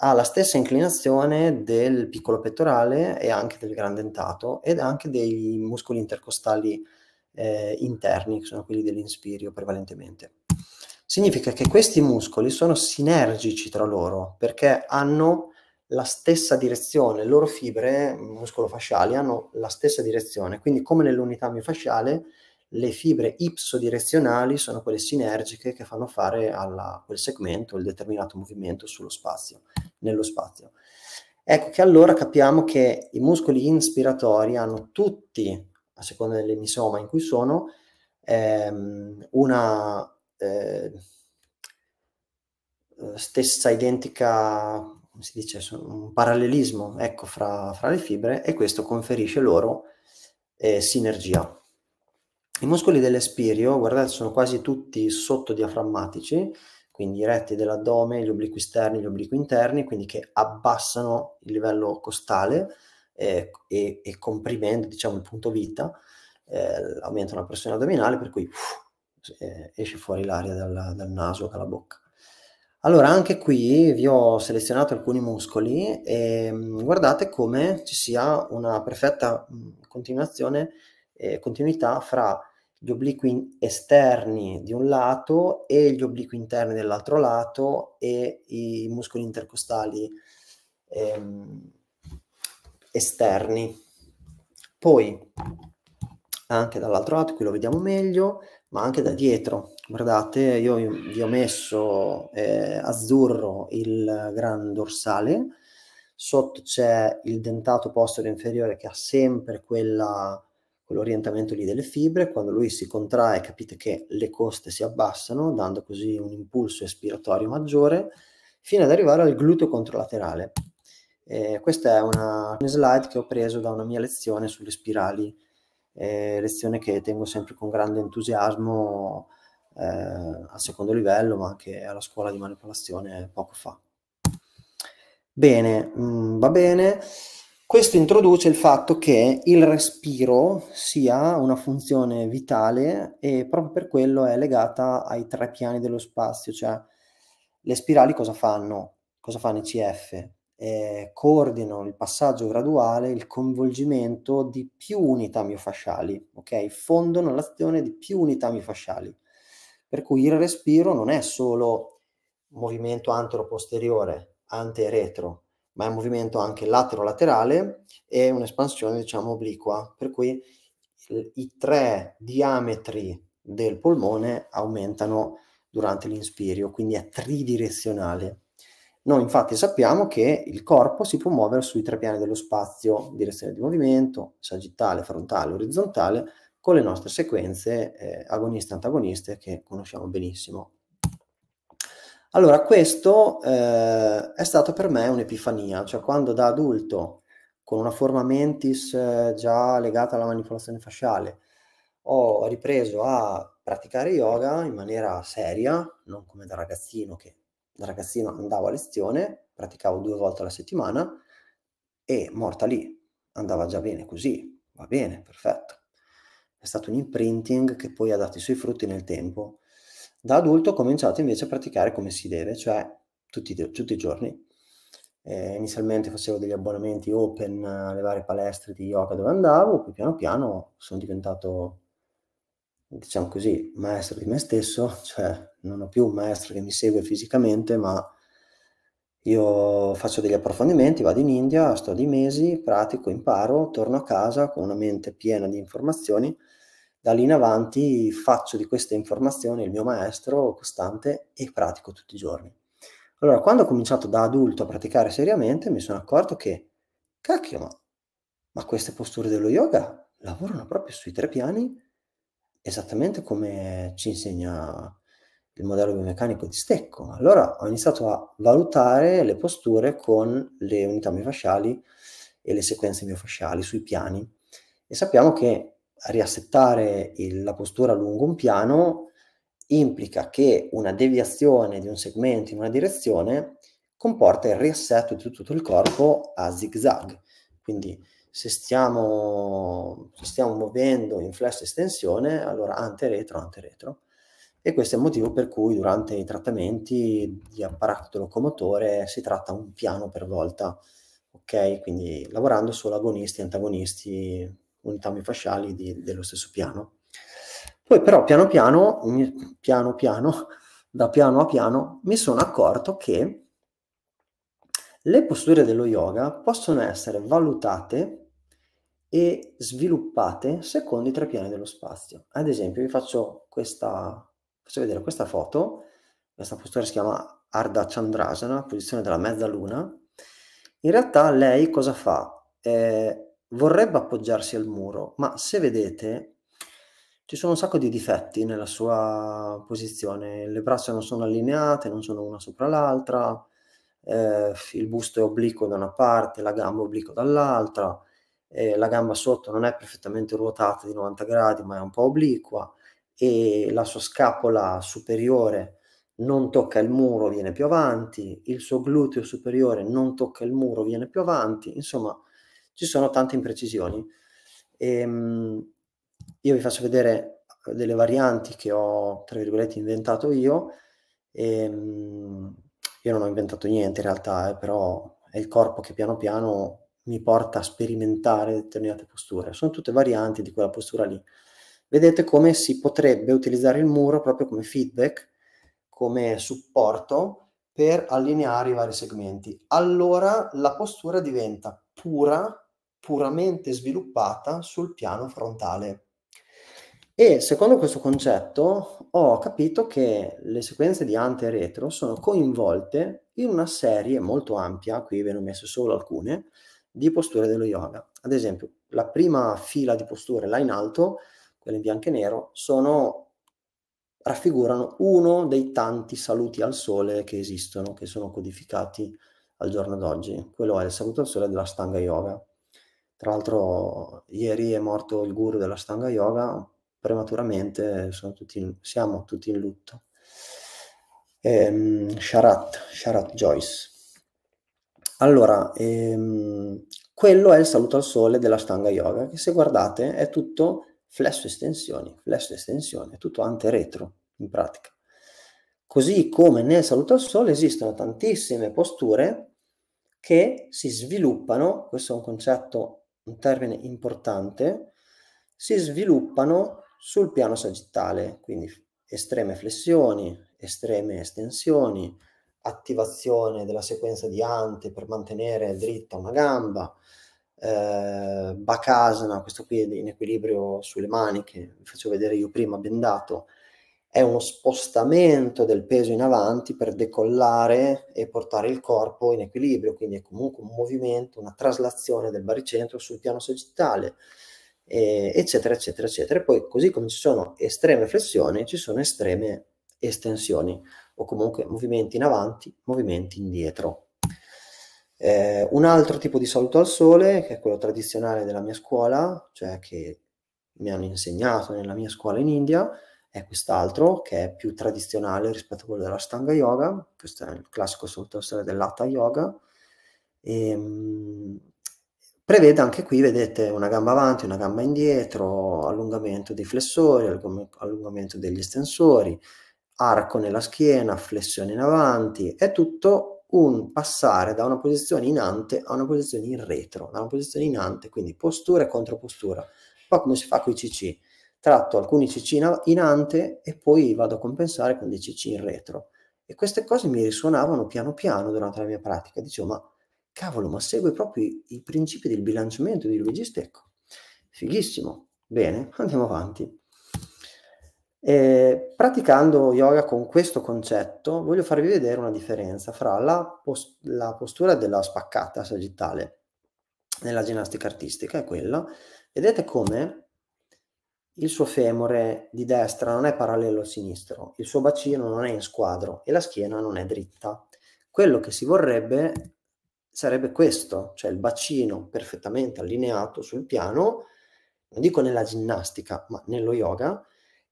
ha la stessa inclinazione del piccolo pettorale e anche del dentato ed anche dei muscoli intercostali eh, interni, che sono quelli dell'inspirio prevalentemente. Significa che questi muscoli sono sinergici tra loro perché hanno la stessa direzione, le loro fibre muscolofasciali hanno la stessa direzione, quindi come nell'unità miofasciale le fibre ipsodirezionali sono quelle sinergiche che fanno fare a quel segmento il determinato movimento sullo spazio, nello spazio. Ecco che allora capiamo che i muscoli inspiratori hanno tutti a seconda dell'emisoma in cui sono, ehm, una eh, eh stessa identica, come si dice, un parallelismo ecco, fra, fra le fibre e questo conferisce loro eh, sinergia. I muscoli dell'espirio, guardate, sono quasi tutti sottodiaframmatici, quindi i retti dell'addome, gli obliqui esterni, gli obliqui interni, quindi che abbassano il livello costale, e, e, comprimendo diciamo, il punto vita, eh, aumenta la pressione addominale, per cui uff, eh, esce fuori l'aria dal, dal naso, dalla bocca. Allora, anche qui vi ho selezionato alcuni muscoli e ehm, guardate come ci sia una perfetta mm, continuazione, eh, continuità fra gli obliqui esterni di un lato e gli obliqui interni dell'altro lato e i muscoli intercostali. Ehm, esterni. Poi anche dall'altro lato, qui lo vediamo meglio, ma anche da dietro. Guardate, io vi ho messo eh, azzurro il gran dorsale, sotto c'è il dentato postero inferiore che ha sempre quella, quell'orientamento lì delle fibre, quando lui si contrae capite che le coste si abbassano, dando così un impulso espiratorio maggiore, fino ad arrivare al gluteo controlaterale. Eh, questa è una, una slide che ho preso da una mia lezione sulle spirali, eh, lezione che tengo sempre con grande entusiasmo eh, al secondo livello, ma anche alla scuola di manipolazione poco fa. Bene, mh, mm, va bene. Questo introduce il fatto che il respiro sia una funzione vitale e proprio per quello è legata ai tre piani dello spazio, cioè le spirali cosa fanno? Cosa fanno i CF? eh, coordino il passaggio graduale, il coinvolgimento di più unità miofasciali, ok? Fondono l'azione di più unità miofasciali. Per cui il respiro non è solo movimento antero-posteriore, ante-retro, ma è un movimento anche latero-laterale e un'espansione, diciamo, obliqua. Per cui i tre diametri del polmone aumentano durante l'inspirio, quindi è tridirezionale. Noi infatti sappiamo che il corpo si può muovere sui tre piani dello spazio, direzione di movimento, sagittale, frontale, orizzontale, con le nostre sequenze eh, agoniste-antagoniste che conosciamo benissimo. Allora, questo eh, è stato per me un'epifania, cioè quando da adulto, con una forma mentis eh, già legata alla manipolazione fasciale, ho ripreso a praticare yoga in maniera seria, non come da ragazzino che la ragazzina andava a lezione, praticavo due volte alla settimana e morta lì, andava già bene così, va bene, perfetto. È stato un imprinting che poi ha dato i suoi frutti nel tempo. Da adulto ho cominciato invece a praticare come si deve, cioè tutti, tutti i giorni. Eh, inizialmente facevo degli abbonamenti open alle varie palestre di yoga dove andavo, poi piano piano sono diventato diciamo così, maestro di me stesso, cioè non ho più un maestro che mi segue fisicamente, ma io faccio degli approfondimenti, vado in India, sto di mesi, pratico, imparo, torno a casa con una mente piena di informazioni. Da lì in avanti faccio di queste informazioni il mio maestro costante e pratico tutti i giorni. Allora, quando ho cominciato da adulto a praticare seriamente, mi sono accorto che, cacchio, ma, ma queste posture dello yoga lavorano proprio sui tre piani esattamente come ci insegna il modello biomeccanico di Stecco. Allora ho iniziato a valutare le posture con le unità miofasciali e le sequenze miofasciali sui piani e sappiamo che riassettare il, la postura lungo un piano implica che una deviazione di un segmento in una direzione comporta il riassetto di tutto il corpo a zigzag. Quindi se stiamo, se stiamo muovendo in flash estensione, allora ante retro, ante retro. E questo è il motivo per cui durante i trattamenti di apparato locomotore si tratta un piano per volta, ok? Quindi lavorando solo agonisti, antagonisti, unità mifasciali di, dello stesso piano. Poi però piano piano, piano piano, da piano a piano, mi sono accorto che le posture dello yoga possono essere valutate e sviluppate secondo i tre piani dello spazio. Ad esempio, vi faccio questa, faccio vedere questa foto. Questa postura si chiama Ardha Chandrasana, posizione della mezzaluna. In realtà lei cosa fa? Eh, vorrebbe appoggiarsi al muro, ma se vedete ci sono un sacco di difetti nella sua posizione, le braccia non sono allineate, non sono una sopra l'altra, eh, il busto è obliquo da una parte, la gamba obliqua dall'altra, eh, la gamba sotto non è perfettamente ruotata di 90 gradi ma è un po' obliqua e la sua scapola superiore non tocca il muro, viene più avanti, il suo gluteo superiore non tocca il muro, viene più avanti, insomma ci sono tante imprecisioni. E, ehm, io vi faccio vedere eh, delle varianti che ho, tra virgolette, inventato io. E, ehm, io non ho inventato niente in realtà, eh, però è il corpo che piano piano mi porta a sperimentare determinate posture. Sono tutte varianti di quella postura lì. Vedete come si potrebbe utilizzare il muro proprio come feedback, come supporto per allineare i vari segmenti. Allora la postura diventa pura, puramente sviluppata sul piano frontale. E secondo questo concetto ho capito che le sequenze di ante e retro sono coinvolte in una serie molto ampia, qui ve ne ho messe solo alcune, di posture dello yoga. Ad esempio, la prima fila di posture là in alto, quelle in bianco e nero, sono, raffigurano uno dei tanti saluti al sole che esistono, che sono codificati al giorno d'oggi. Quello è il saluto al sole della Stanga Yoga. Tra l'altro, ieri è morto il guru della Stanga Yoga, prematuramente tutti in, siamo tutti in lutto. Ehm, Sharat, Sharat Joyce. Allora, ehm, quello è il saluto al sole della Stanga Yoga, che se guardate è tutto flesso estensioni, flesso estensioni, è tutto anteretro in pratica. Così come nel saluto al sole esistono tantissime posture che si sviluppano, questo è un concetto, un termine importante, si sviluppano sul piano sagittale, quindi estreme flessioni, estreme estensioni, attivazione della sequenza di ante per mantenere dritta una gamba, eh, Bakasana, questo qui in equilibrio sulle maniche, vi faccio vedere io prima bendato, è uno spostamento del peso in avanti per decollare e portare il corpo in equilibrio, quindi è comunque un movimento, una traslazione del baricentro sul piano sagittale eh, eccetera, eccetera, eccetera. E poi così come ci sono estreme flessioni, ci sono estreme estensioni o comunque movimenti in avanti, movimenti indietro. Eh, un altro tipo di saluto al sole, che è quello tradizionale della mia scuola, cioè che mi hanno insegnato nella mia scuola in India, è quest'altro che è più tradizionale rispetto a quello della Stanga Yoga, questo è il classico saluto al sole dell'Atta Yoga, e, ehm, Prevede anche qui, vedete, una gamba avanti, una gamba indietro, allungamento dei flessori, allungamento degli estensori, arco nella schiena, flessione in avanti, è tutto un passare da una posizione in ante a una posizione in retro, da una posizione in ante, quindi postura e contropostura. Poi come si fa con i CC? Tratto alcuni CC in ante e poi vado a compensare con dei CC in retro. E queste cose mi risuonavano piano piano durante la mia pratica. Dicevo, ma Cavolo, ma segue proprio i principi del bilanciamento di Luigi Stecco. Fighissimo. Bene, andiamo avanti. E praticando yoga con questo concetto, voglio farvi vedere una differenza fra la, post- la postura della spaccata sagittale nella ginnastica artistica, è quella. Vedete come il suo femore di destra non è parallelo al sinistro, il suo bacino non è in squadro e la schiena non è dritta. Quello che si vorrebbe sarebbe questo, cioè il bacino perfettamente allineato sul piano, non dico nella ginnastica, ma nello yoga,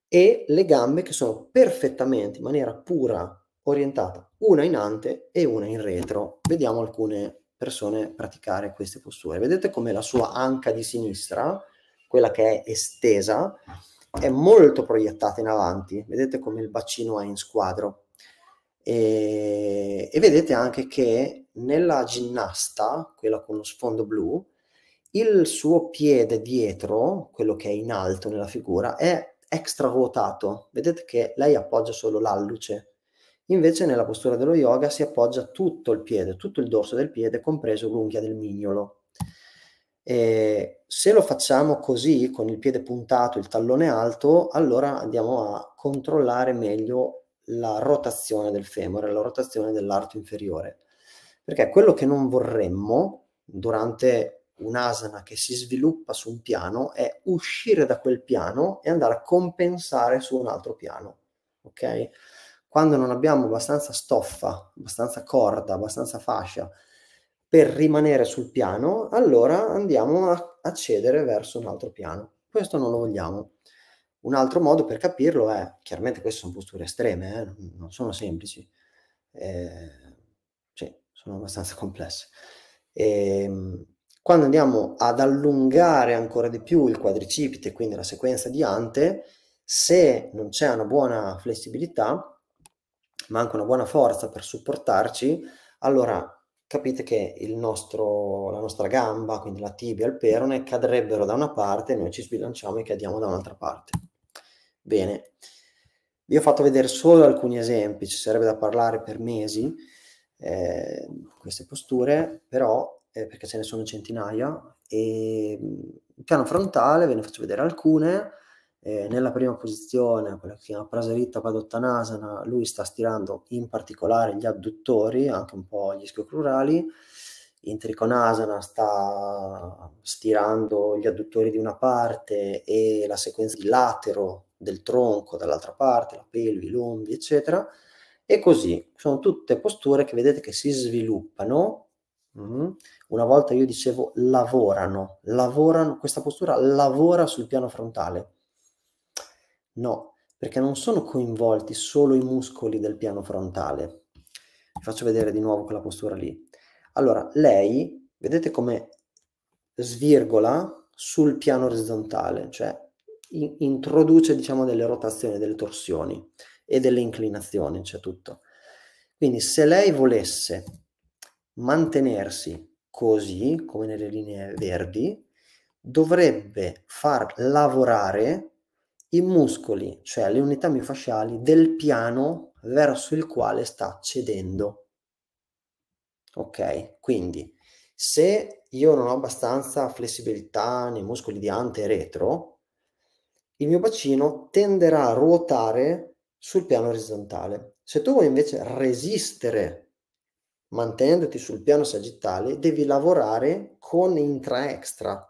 e le gambe che sono perfettamente, in maniera pura, orientata una in ante e una in retro. Vediamo alcune persone praticare queste posture. Vedete come la sua anca di sinistra, quella che è estesa, è molto proiettata in avanti. Vedete come il bacino è in squadro. E, e vedete anche che nella ginnasta, quella con lo sfondo blu, il suo piede dietro, quello che è in alto nella figura, è extra ruotato. Vedete che lei appoggia solo l'alluce. Invece nella postura dello yoga si appoggia tutto il piede, tutto il dorso del piede, compreso l'unghia del mignolo. E se lo facciamo così, con il piede puntato, il tallone alto, allora andiamo a controllare meglio la rotazione del femore, la rotazione dell'arto inferiore. Perché quello che non vorremmo durante un'asana che si sviluppa su un piano è uscire da quel piano e andare a compensare su un altro piano. Ok? Quando non abbiamo abbastanza stoffa, abbastanza corda, abbastanza fascia per rimanere sul piano, allora andiamo a accedere verso un altro piano. Questo non lo vogliamo. Un altro modo per capirlo è, chiaramente queste sono posture estreme, eh, non sono semplici. Eh, sono abbastanza complesse. E, ehm, quando andiamo ad allungare ancora di più il quadricipite, quindi la sequenza di ante, se non c'è una buona flessibilità, manca una buona forza per supportarci, allora capite che il nostro, la nostra gamba, quindi la tibia e il perone, cadrebbero da una parte e noi ci sbilanciamo e cadiamo da un'altra parte. Bene, vi ho fatto vedere solo alcuni esempi, ci sarebbe da parlare per mesi, Ehm, queste posture, però eh, perché ce ne sono centinaia e mm, piano frontale ve ne faccio vedere alcune. Eh, nella prima posizione, quella che si chiama Prasaritta Padottanasana, lui sta stirando in particolare gli adduttori, anche un po' gli ischiocrurali. In Triconasana sta stirando gli adduttori di una parte e la sequenza di latero del tronco dall'altra parte, la pelvi, l'ombi, eccetera e così sono tutte posture che vedete che si sviluppano. Mm, una volta io dicevo lavorano, lavorano, questa postura lavora sul piano frontale. No, perché non sono coinvolti solo i muscoli del piano frontale. Vi faccio vedere di nuovo quella postura lì. Allora, lei, vedete come svirgola sul piano orizzontale, cioè in- introduce, diciamo, delle rotazioni, delle torsioni e delle inclinazioni, c'è tutto. Quindi se lei volesse mantenersi così, come nelle linee verdi, dovrebbe far lavorare i muscoli, cioè le unità mifasciali del piano verso il quale sta cedendo. Ok? Quindi se io non ho abbastanza flessibilità nei muscoli di ante e retro, il mio bacino tenderà a ruotare sul piano orizzontale. Se tu vuoi invece resistere mantenendoti sul piano sagittale, devi lavorare con intra extra.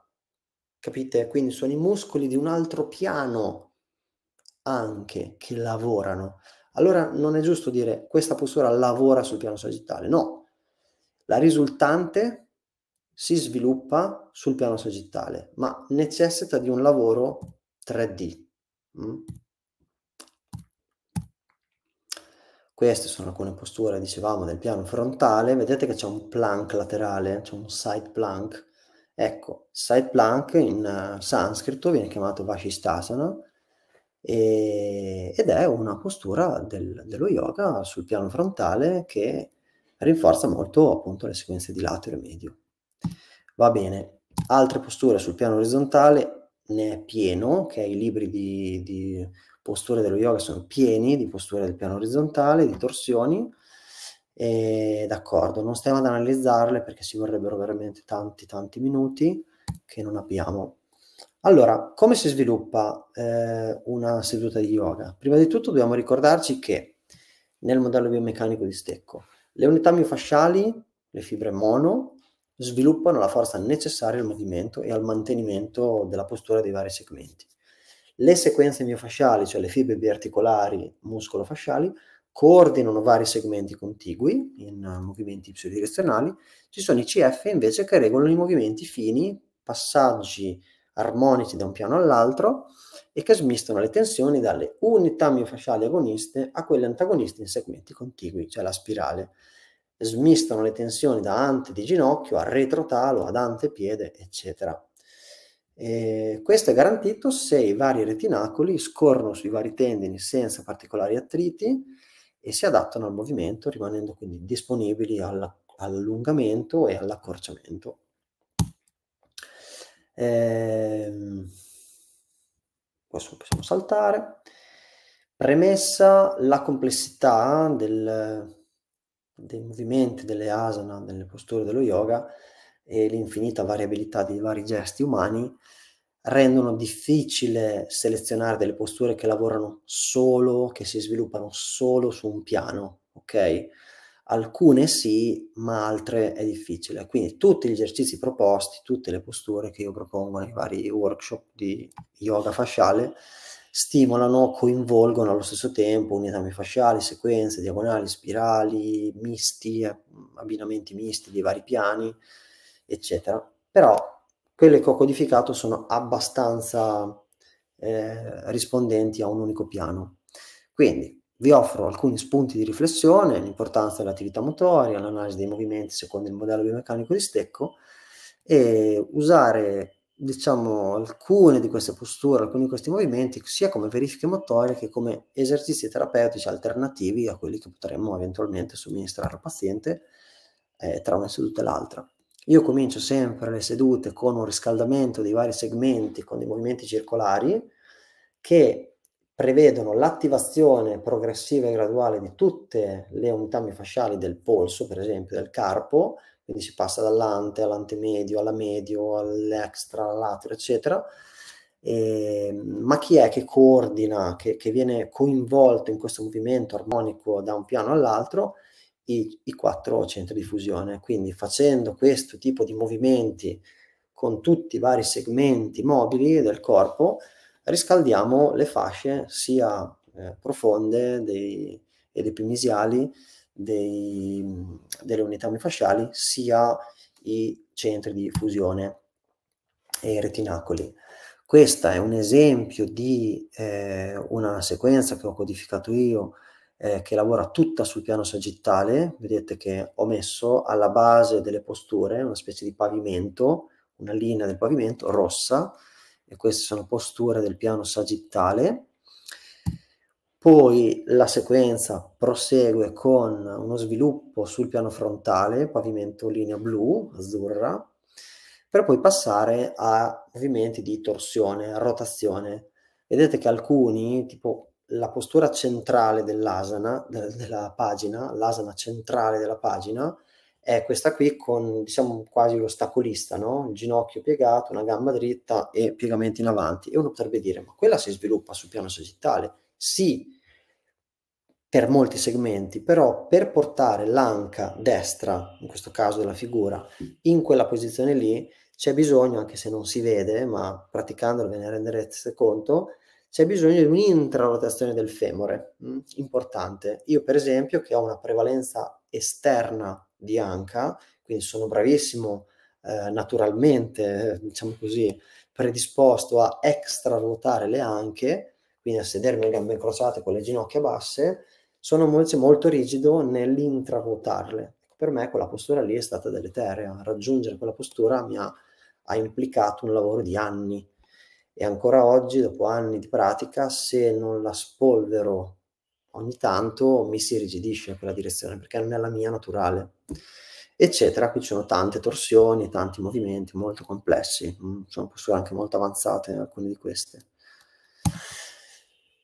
Capite? Quindi sono i muscoli di un altro piano anche che lavorano. Allora non è giusto dire questa postura lavora sul piano sagittale, no. La risultante si sviluppa sul piano sagittale, ma necessita di un lavoro 3D. Mm? Queste sono alcune posture, dicevamo, del piano frontale. Vedete che c'è un plank laterale, c'è un side plank. Ecco, side plank in eh, sanscrito viene chiamato Vashisthasana e, ed è una postura del, dello yoga sul piano frontale che rinforza molto appunto le sequenze di lato e medio. Va bene, altre posture sul piano orizzontale ne è pieno, ok? I libri di, di posture dello yoga sono pieni di posture del piano orizzontale, di torsioni. E d'accordo, non stiamo ad analizzarle perché ci vorrebbero veramente tanti tanti minuti che non abbiamo. Allora, come si sviluppa eh, una seduta di yoga? Prima di tutto dobbiamo ricordarci che nel modello biomeccanico di stecco le unità miofasciali, le fibre mono, sviluppano la forza necessaria al movimento e al mantenimento della postura dei vari segmenti. Le sequenze miofasciali, cioè le fibre biarticolari muscolo-fasciali, coordinano vari segmenti contigui in uh, movimenti direzionali. Ci sono i CF invece che regolano i movimenti fini, passaggi armonici da un piano all'altro e che smistano le tensioni dalle unità miofasciali agoniste a quelle antagoniste in segmenti contigui, cioè la spirale. Smistano le tensioni da ante di ginocchio a retrotalo, ad ante piede, eccetera. E questo è garantito se i vari retinacoli scorrono sui vari tendini senza particolari attriti e si adattano al movimento, rimanendo quindi disponibili alla, all'allungamento e all'accorciamento. Ehm, questo possiamo saltare. Premessa la complessità del, dei movimenti, delle asana, delle posture dello yoga e l'infinita variabilità dei vari gesti umani rendono difficile selezionare delle posture che lavorano solo, che si sviluppano solo su un piano, ok? Alcune sì, ma altre è difficile. Quindi tutti gli esercizi proposti, tutte le posture che io propongo nei vari workshop di yoga fasciale stimolano, coinvolgono allo stesso tempo unitami fasciali, sequenze, diagonali, spirali, misti, abbinamenti misti di vari piani, eccetera. Però quelle che ho codificato sono abbastanza eh, rispondenti a un unico piano. Quindi vi offro alcuni spunti di riflessione, l'importanza dell'attività motoria, l'analisi dei movimenti secondo il modello biomeccanico di stecco e usare diciamo alcune di queste posture, alcuni di questi movimenti sia come verifiche motorie che come esercizi terapeutici alternativi a quelli che potremmo eventualmente somministrare al paziente eh, tra una seduta e l'altra. Io comincio sempre le sedute con un riscaldamento dei vari segmenti, con dei movimenti circolari che prevedono l'attivazione progressiva e graduale di tutte le unità mifasciali del polso, per esempio del carpo, quindi si passa dall'ante all'antemedio, alla medio, all'extra, all'atrio, eccetera. E, ehm, ma chi è che coordina, che, che viene coinvolto in questo movimento armonico da un piano all'altro? i, i quattro centri di fusione. Quindi facendo questo tipo di movimenti con tutti i vari segmenti mobili del corpo, riscaldiamo le fasce sia eh, profonde dei, ed epimisiali dei, delle unità unifasciali, sia i centri di fusione e i retinacoli. Questo è un esempio di eh, una sequenza che ho codificato io eh, che lavora tutta sul piano sagittale, vedete che ho messo alla base delle posture una specie di pavimento, una linea del pavimento rossa, e queste sono posture del piano sagittale. Poi la sequenza prosegue con uno sviluppo sul piano frontale, pavimento linea blu, azzurra, per poi passare a movimenti di torsione, rotazione. Vedete che alcuni, tipo la postura centrale dell'asana, de- della pagina, l'asana centrale della pagina, è questa qui con diciamo quasi l'ostacolista, no? il ginocchio piegato, una gamba dritta e piegamenti in avanti. E uno potrebbe dire, ma quella si sviluppa sul piano sagittale? Sì, per molti segmenti, però per portare l'anca destra, in questo caso della figura, in quella posizione lì, c'è bisogno, anche se non si vede, ma praticandolo ve ne renderete conto, c'è bisogno di un'intrarotazione del femore, mh? Mm, importante. Io per esempio che ho una prevalenza esterna di anca, quindi sono bravissimo eh, naturalmente, eh, diciamo così, predisposto a extraruotare le anche, quindi a sedermi le gambe incrociate con le ginocchia basse, sono molto, molto rigido nell'intraruotarle. Ecco, per me quella postura lì è stata deleteria, raggiungere quella postura mi ha, ha implicato un lavoro di anni e ancora oggi, dopo anni di pratica, se non la spolvero ogni tanto mi si rigidisce in quella direzione perché non è la mia naturale, eccetera. Qui ci sono tante torsioni, tanti movimenti molto complessi, mm, sono posture anche molto avanzate in alcune di queste.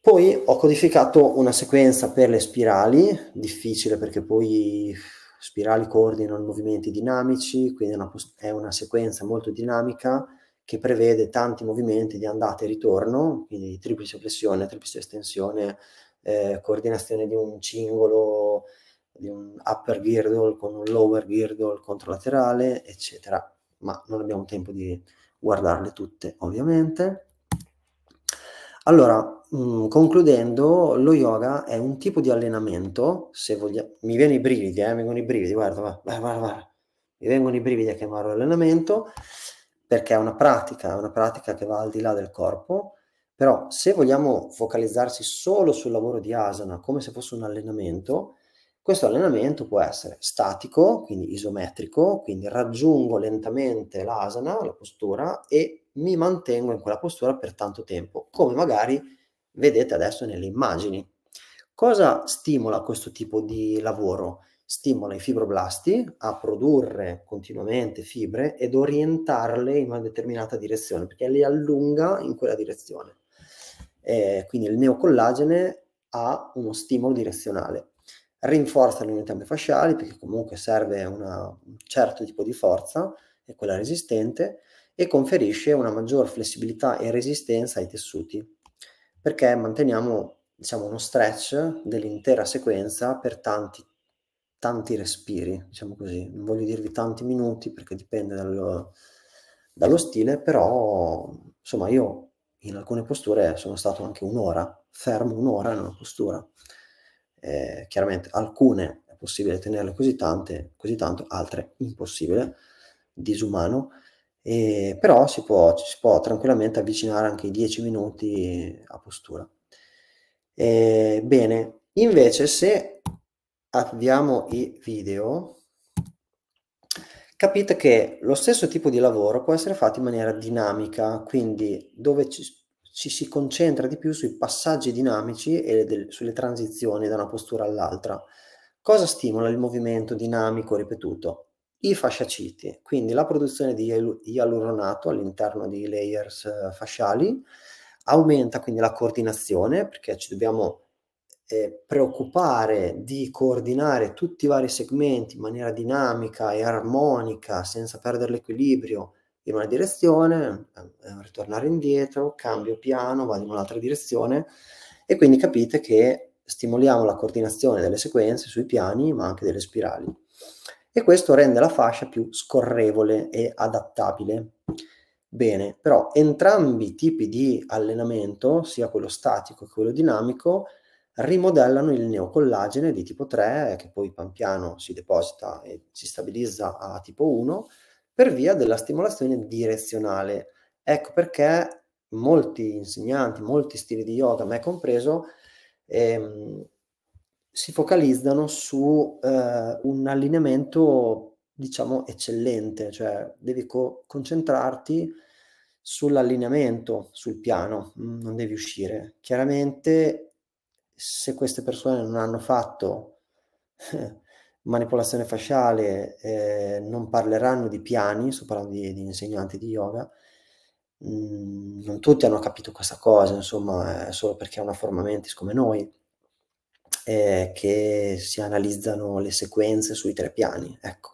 Poi ho codificato una sequenza per le spirali, difficile perché poi spirali coordinano movimenti dinamici, quindi è una, è una sequenza molto dinamica che prevede tanti movimenti di andata e ritorno, quindi triplice flessione, triplice estensione, eh, coordinazione di un cingolo, di un upper girdle con un lower girdle controlaterale, eccetera. Ma non abbiamo tempo di guardarle tutte, ovviamente. Allora, mh, mm, concludendo, lo yoga è un tipo di allenamento, se vogliamo... Mi vengono i brividi, eh, mi vengono i brividi, guarda, guarda, guarda, Mi vengono i brividi a chiamarlo allenamento, perché è una pratica, è una pratica che va al di là del corpo, però se vogliamo focalizzarsi solo sul lavoro di asana come se fosse un allenamento, questo allenamento può essere statico, quindi isometrico, quindi raggiungo lentamente l'asana, la postura, e mi mantengo in quella postura per tanto tempo, come magari vedete adesso nelle immagini. Cosa stimola questo tipo di lavoro? stimola i fibroblasti a produrre continuamente fibre ed orientarle in una determinata direzione, perché le allunga in quella direzione. Eh, quindi il neocollagene ha uno stimolo direzionale. Rinforza le unità fasciali perché comunque serve una, un certo tipo di forza, è quella resistente, e conferisce una maggior flessibilità e resistenza ai tessuti, perché manteniamo diciamo, uno stretch dell'intera sequenza per tanti tanti respiri, diciamo così, non voglio dirvi tanti minuti perché dipende dal, dallo stile, però insomma io in alcune posture sono stato anche un'ora, fermo un'ora in una postura. Eh, chiaramente alcune è possibile tenerle così, tante, così tanto, altre impossibile, disumano, eh, però si può, si può tranquillamente avvicinare anche i 10 minuti a postura. Eh, bene, invece se avviamo i video, capite che lo stesso tipo di lavoro può essere fatto in maniera dinamica, quindi dove ci, ci si concentra di più sui passaggi dinamici e del, sulle transizioni da una postura all'altra. Cosa stimola il movimento dinamico ripetuto? I fasciaciti, quindi la produzione di ialuronato all'interno di layers eh, fasciali, aumenta quindi la coordinazione perché ci dobbiamo eh, preoccupare di coordinare tutti i vari segmenti in maniera dinamica e armonica, senza perdere l'equilibrio in una direzione, eh, eh, ritornare indietro, cambio piano, vado in un'altra direzione e quindi capite che stimoliamo la coordinazione delle sequenze sui piani, ma anche delle spirali. E questo rende la fascia più scorrevole e adattabile. Bene, però entrambi i tipi di allenamento, sia quello statico che quello dinamico, rimodellano il neocollagene di tipo 3 che poi pian piano si deposita e si stabilizza a tipo 1 per via della stimolazione direzionale. Ecco perché molti insegnanti, molti stili di yoga, me compreso, ehm, si focalizzano su eh, un allineamento, diciamo, eccellente, cioè devi co- concentrarti sull'allineamento sul piano, mm, non devi uscire. Chiaramente se queste persone non hanno fatto manipolazione fasciale, eh, non parleranno di piani, sto parlando di, di insegnanti di yoga, mh, mm, non tutti hanno capito questa cosa, insomma, eh, solo perché è una forma mentis come noi, eh, che si analizzano le sequenze sui tre piani, ecco.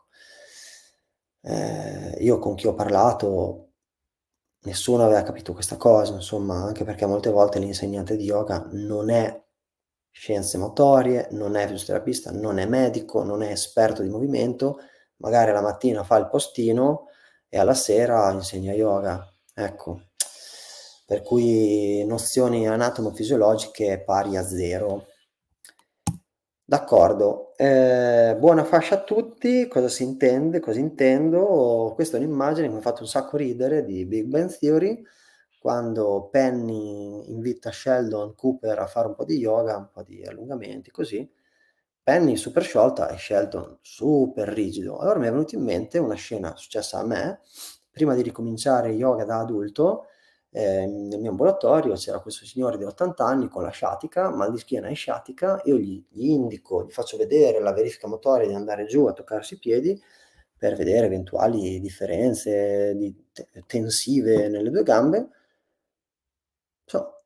Eh, io con chi ho parlato nessuno aveva capito questa cosa, insomma, anche perché molte volte l'insegnante di yoga non è scienze motorie, non è fisioterapista, non è medico, non è esperto di movimento, magari la mattina fa il postino e alla sera insegna yoga. Ecco, per cui nozioni anatomo-fisiologiche pari a zero. D'accordo, eh, buona fascia a tutti, cosa si intende, cosa intendo? Questa è un'immagine che mi ha fatto un sacco ridere di Big Bang Theory, quando Penny invita Sheldon Cooper a fare un po' di yoga, un po' di allungamenti, così, Penny super sciolta e Sheldon super rigido. Allora mi è venuta in mente una scena successa a me, prima di ricominciare yoga da adulto, eh, nel mio ambulatorio c'era questo signore di 80 anni con la sciatica, mal di schiena e sciatica, io gli, gli indico, gli faccio vedere la verifica motoria di andare giù a toccarsi i piedi, per vedere eventuali differenze di te- tensive nelle due gambe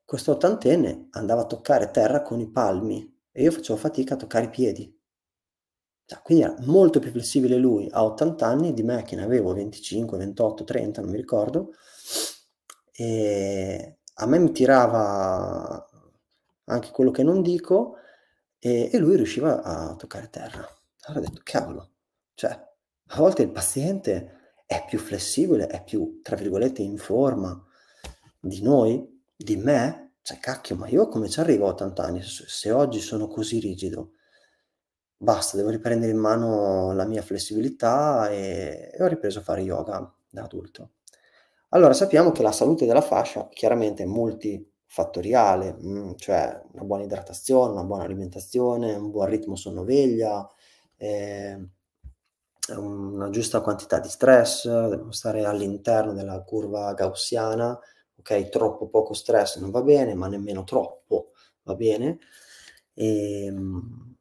questo ottantenne andava a toccare terra con i palmi e io facevo fatica a toccare i piedi. Cioè, quindi era molto più flessibile lui a 80 anni di me che ne avevo 25, 28, 30, non mi ricordo. E a me mi tirava anche quello che non dico e, e lui riusciva a toccare terra. Allora ho detto, cavolo, cioè, a volte il paziente è più flessibile, è più, tra virgolette, in forma di noi di me, cioè cacchio, ma io come ci arrivo a 80 anni? Se oggi sono così rigido, basta, devo riprendere in mano la mia flessibilità e, e ho ripreso a fare yoga da adulto. Allora sappiamo che la salute della fascia chiaramente è multifattoriale, mm, cioè una buona idratazione, una buona alimentazione, un buon ritmo sonno-veglia, eh, una giusta quantità di stress, devo stare all'interno della curva gaussiana, ok? Troppo poco stress non va bene, ma nemmeno troppo va bene. E, ehm,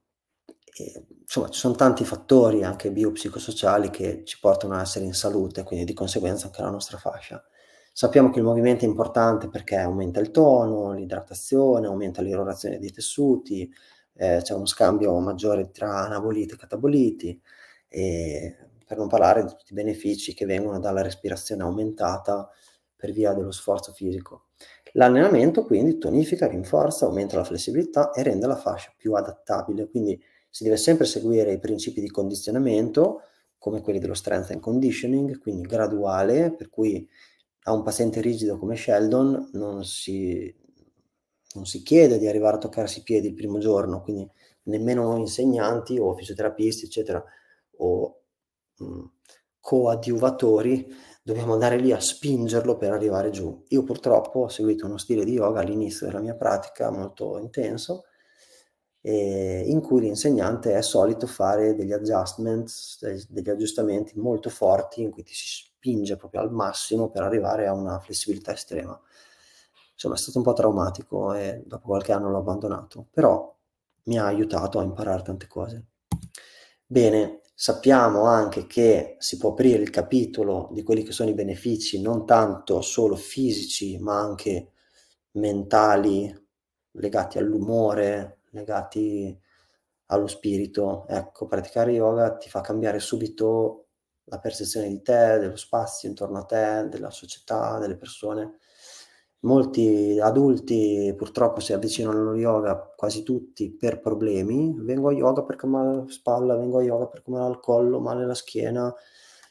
e, insomma, ci sono tanti fattori anche biopsicosociali che ci portano a essere in salute, quindi di conseguenza anche la nostra fascia. Sappiamo che il movimento è importante perché aumenta il tono, l'idratazione, aumenta l'irrorazione dei tessuti, eh, c'è uno scambio maggiore tra anaboliti e cataboliti, e per non parlare di tutti i benefici che vengono dalla respirazione aumentata, per via dello sforzo fisico. L'allenamento quindi tonifica, rinforza, aumenta la flessibilità e rende la fascia più adattabile, quindi si deve sempre seguire i principi di condizionamento come quelli dello strength and conditioning, quindi graduale, per cui a un paziente rigido come Sheldon non si, non si chiede di arrivare a toccarsi i piedi il primo giorno, quindi nemmeno noi insegnanti o fisioterapisti, eccetera, o mh, mm, coadiuvatori dobbiamo andare lì a spingerlo per arrivare giù. Io purtroppo ho seguito uno stile di yoga all'inizio della mia pratica molto intenso, eh, in cui l'insegnante è solito fare degli adjustments, degli aggiustamenti molto forti, in cui ti si spinge proprio al massimo per arrivare a una flessibilità estrema. Insomma, è stato un po' traumatico e dopo qualche anno l'ho abbandonato, però mi ha aiutato a imparare tante cose. Bene, Sappiamo anche che si può aprire il capitolo di quelli che sono i benefici, non tanto solo fisici, ma anche mentali, legati all'umore, legati allo spirito. Ecco, praticare yoga ti fa cambiare subito la percezione di te, dello spazio intorno a te, della società, delle persone. Molti adulti purtroppo si avvicinano allo yoga, quasi tutti, per problemi. Vengo a yoga perché ho male alla spalla, vengo a yoga perché ho male al collo, male alla schiena,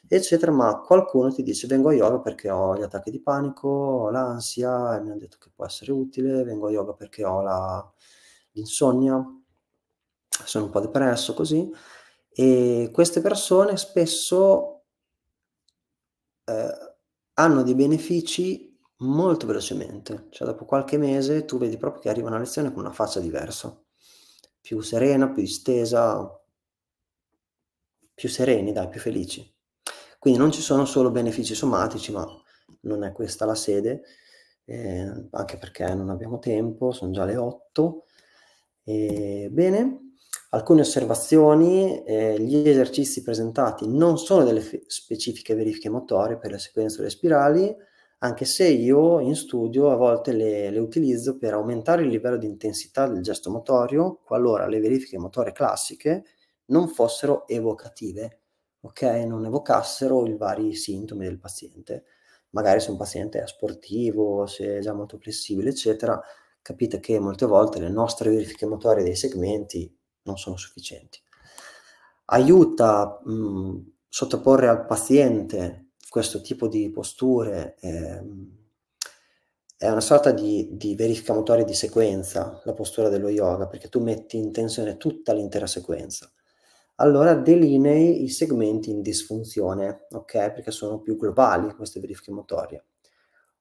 eccetera. Ma qualcuno ti dice vengo a yoga perché ho gli attacchi di panico, ho l'ansia, e mi hanno detto che può essere utile, vengo a yoga perché ho la, l'insonnia, sono un po' depresso, così. E queste persone spesso eh, hanno dei benefici molto velocemente, cioè dopo qualche mese tu vedi proprio che arriva una lezione con una faccia diversa, più serena, più distesa, più sereni, dai, più felici. Quindi non ci sono solo benefici somatici, ma non è questa la sede, eh, anche perché non abbiamo tempo, sono già le 8. E, bene, alcune osservazioni, eh, gli esercizi presentati non sono delle fe- specifiche verifiche motorie per la sequenza delle spirali, anche se io in studio a volte le, le, utilizzo per aumentare il livello di intensità del gesto motorio qualora le verifiche motorie classiche non fossero evocative, ok? Non evocassero i vari sintomi del paziente. Magari se un paziente è sportivo, se è già molto flessibile, eccetera, capite che molte volte le nostre verifiche motorie dei segmenti non sono sufficienti. Aiuta mh, sottoporre al paziente questo tipo di posture ehm, è una sorta di, di, verifica motoria di sequenza, la postura dello yoga, perché tu metti in tensione tutta l'intera sequenza. Allora delinei i segmenti in disfunzione, ok? Perché sono più globali queste verifiche motorie.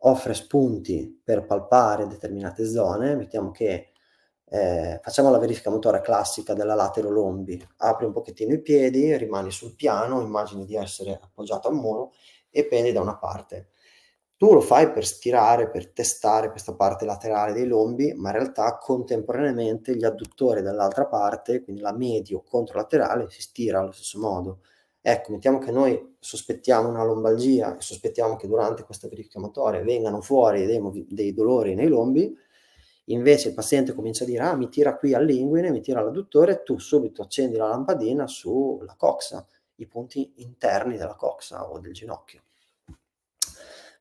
Offre spunti per palpare determinate zone, mettiamo che eh, facciamo la verifica motoria classica della lombi, apri un pochettino i piedi, rimani sul piano, immagini di essere appoggiato al muro e pendi da una parte. Tu lo fai per stirare, per testare questa parte laterale dei lombi, ma in realtà contemporaneamente gli adduttori dall'altra parte, quindi la medio controlaterale, si stira allo stesso modo. Ecco, mettiamo che noi sospettiamo una lombalgia e sospettiamo che durante questa verificatoria vengano fuori dei, dei, dolori nei lombi, invece il paziente comincia a dire ah mi tira qui all'inguine, mi tira all'adduttore, tu subito accendi la lampadina sulla coxa i punti interni della coxa o del ginocchio.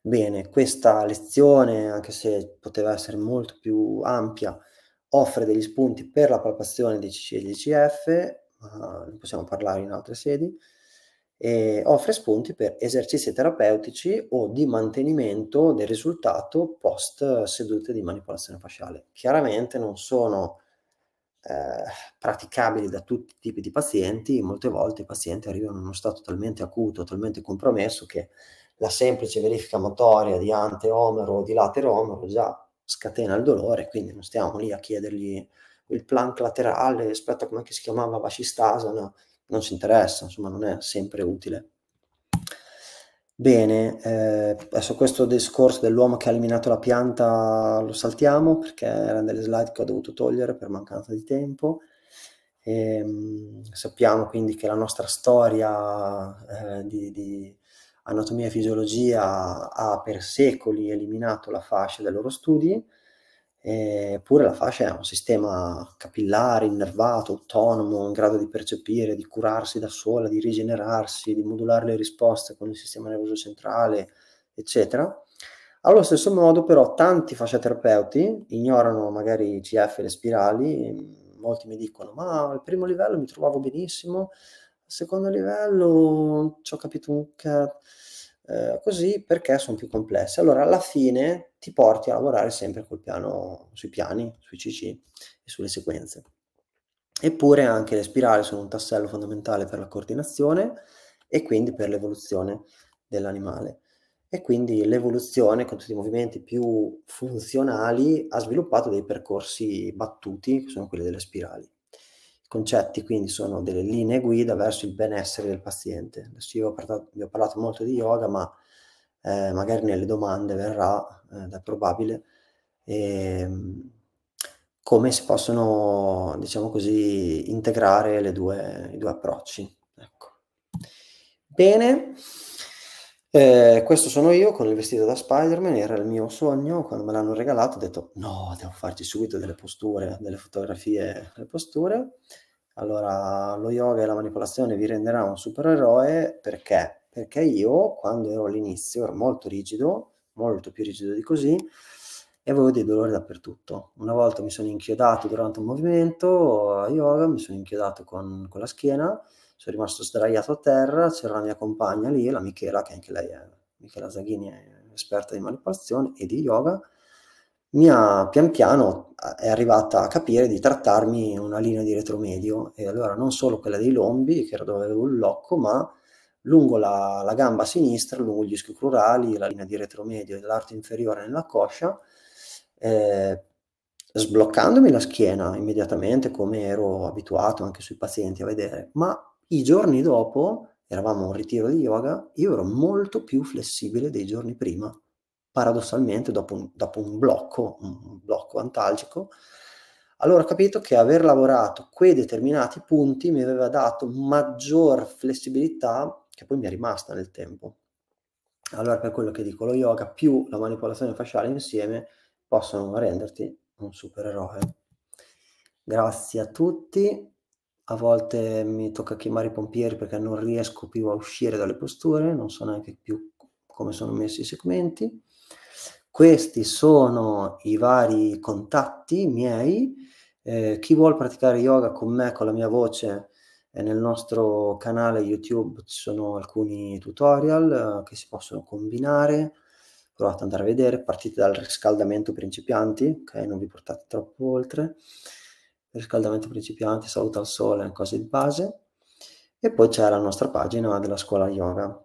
Bene, questa lezione, anche se poteva essere molto più ampia, offre degli spunti per la palpazione di CC e di CF, ma ne possiamo parlare in altre sedi, e offre spunti per esercizi terapeutici o di mantenimento del risultato post sedute di manipolazione fasciale. Chiaramente non sono eh, praticabili da tutti i tipi di pazienti, molte volte i pazienti arrivano in uno stato talmente acuto, talmente compromesso che la semplice verifica motoria di ante omero o di lateromero già scatena il dolore, quindi non stiamo lì a chiedergli il plank laterale, aspetta come si chiamava, vascistasana, non ci interessa, insomma non è sempre utile. Bene, eh, adesso questo discorso dell'uomo che ha eliminato la pianta lo saltiamo perché erano delle slide che ho dovuto togliere per mancanza di tempo. E, ehm, sappiamo quindi che la nostra storia eh, di, di, anatomia e fisiologia ha per secoli eliminato la fascia dei loro studi Eppure eh, la fascia è un sistema capillare, innervato, autonomo, in grado di percepire, di curarsi da sola, di rigenerarsi, di modulare le risposte con il sistema nervoso centrale, eccetera. Allo stesso modo, però, tanti fasciaterapeuti ignorano magari i CF e le spirali. Molti mi dicono: Ma al primo livello mi trovavo benissimo, al secondo livello ci ho capito un cazzo eh, così perché sono più complesse. Allora alla fine ti porti a lavorare sempre col piano, sui piani, sui CC e sulle sequenze. Eppure anche le spirali sono un tassello fondamentale per la coordinazione e quindi per l'evoluzione dell'animale. E quindi l'evoluzione con tutti i movimenti più funzionali ha sviluppato dei percorsi battuti, che sono quelli delle spirali concetti quindi sono delle linee guida verso il benessere del paziente. Adesso io ho parlato, vi ho parlato molto di yoga, ma eh, magari nelle domande verrà, eh, è probabile, e, ehm, come si possono, diciamo così, integrare due, i due approcci. Ecco. Bene. Eh, questo sono io con il vestito da Spider-Man, era il mio sogno, quando me l'hanno regalato ho detto no, devo farci subito delle posture, delle fotografie, delle posture. Allora, lo yoga e la manipolazione vi renderà un supereroe perché? Perché io, quando ero all'inizio, ero molto rigido, molto più rigido di così, e avevo dei dolori dappertutto. Una volta mi sono inchiodato durante un movimento yoga, mi sono inchiodato con, con la schiena, sono rimasto sdraiato a terra, c'era la mia compagna lì, la Michela, che anche lei è, Michela Zaghini è esperta di manipolazione e di yoga, mi ha pian piano è arrivata a capire di trattarmi una linea di retromedio e allora non solo quella dei lombi, che era dove avevo il locco, ma lungo la, la gamba sinistra, lungo gli ischi crurali, la linea di retromedio e l'arto inferiore nella coscia, eh, sbloccandomi la schiena immediatamente come ero abituato anche sui pazienti a vedere, ma i giorni dopo, eravamo a un ritiro di yoga, io ero molto più flessibile dei giorni prima. Paradossalmente, dopo un, dopo un blocco, un blocco antalgico, allora ho capito che aver lavorato quei determinati punti mi aveva dato maggior flessibilità che poi mi è rimasta nel tempo. Allora per quello che dico lo yoga più la manipolazione fasciale insieme possono renderti un supereroe. Grazie a tutti a volte mi tocca chiamare i pompieri perché non riesco più a uscire dalle posture, non so neanche più come sono messi i segmenti. Questi sono i vari contatti miei. Eh, chi vuole praticare yoga con me, con la mia voce, eh, nel nostro canale YouTube ci sono alcuni tutorial eh, che si possono combinare. Provate ad andare a vedere, partite dal riscaldamento principianti, ok? Non vi portate troppo oltre riscaldamento principiante, salute al sole, cose di base. E poi c'è la nostra pagina della scuola yoga.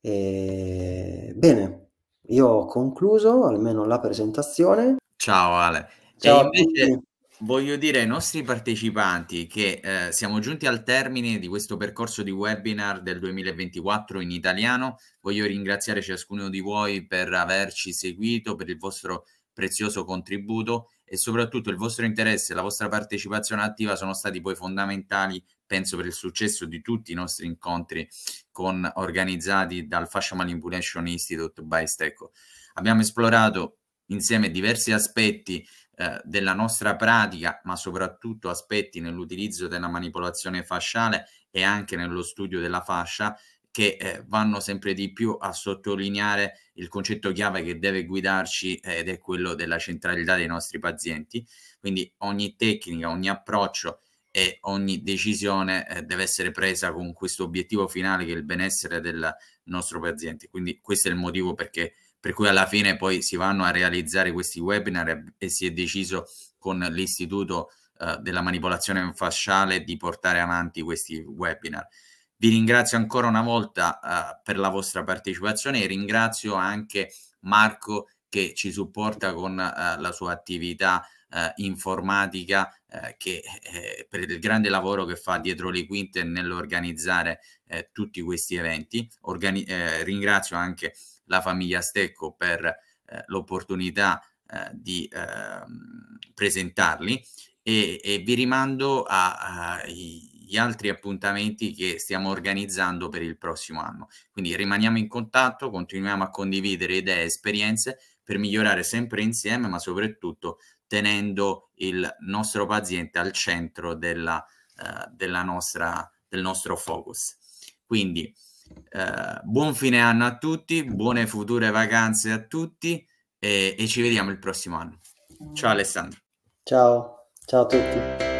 E... Bene, io ho concluso almeno la presentazione. Ciao Ale. Ciao e invece voglio dire ai nostri partecipanti che eh, siamo giunti al termine di questo percorso di webinar del 2024 in italiano. Voglio ringraziare ciascuno di voi per averci seguito, per il vostro prezioso contributo e soprattutto il vostro interesse e la vostra partecipazione attiva sono stati poi fondamentali, penso, per il successo di tutti i nostri incontri con, organizzati dal Fascia Manipulation Institute by Stecco. Abbiamo esplorato insieme diversi aspetti eh, della nostra pratica, ma soprattutto aspetti nell'utilizzo della manipolazione fasciale e anche nello studio della fascia che eh, vanno sempre di più a sottolineare il concetto chiave che deve guidarci eh, ed è quello della centralità dei nostri pazienti. Quindi ogni tecnica, ogni approccio e ogni decisione eh, deve essere presa con questo obiettivo finale che è il benessere del nostro paziente. Quindi questo è il motivo perché, per cui alla fine poi si vanno a realizzare questi webinar e, e si è deciso con l'istituto eh, della manipolazione fasciale di portare avanti questi webinar vi ringrazio ancora una volta uh, per la vostra partecipazione e ringrazio anche Marco che ci supporta con uh, la sua attività uh, informatica che, per il grande lavoro che fa dietro le quinte nell'organizzare tutti questi eventi. Organi ringrazio anche la famiglia Stecco per l'opportunità di ehm, presentarli e, e, vi rimando ai gli altri appuntamenti che stiamo organizzando per il prossimo anno. Quindi rimaniamo in contatto, continuiamo a condividere idee e esperienze per migliorare sempre insieme, ma soprattutto tenendo il nostro paziente al centro della, eh, della nostra, del nostro focus. Quindi eh, buon fine anno a tutti, buone future vacanze a tutti e, e ci vediamo il prossimo anno. Ciao Alessandro. Ciao, ciao a tutti.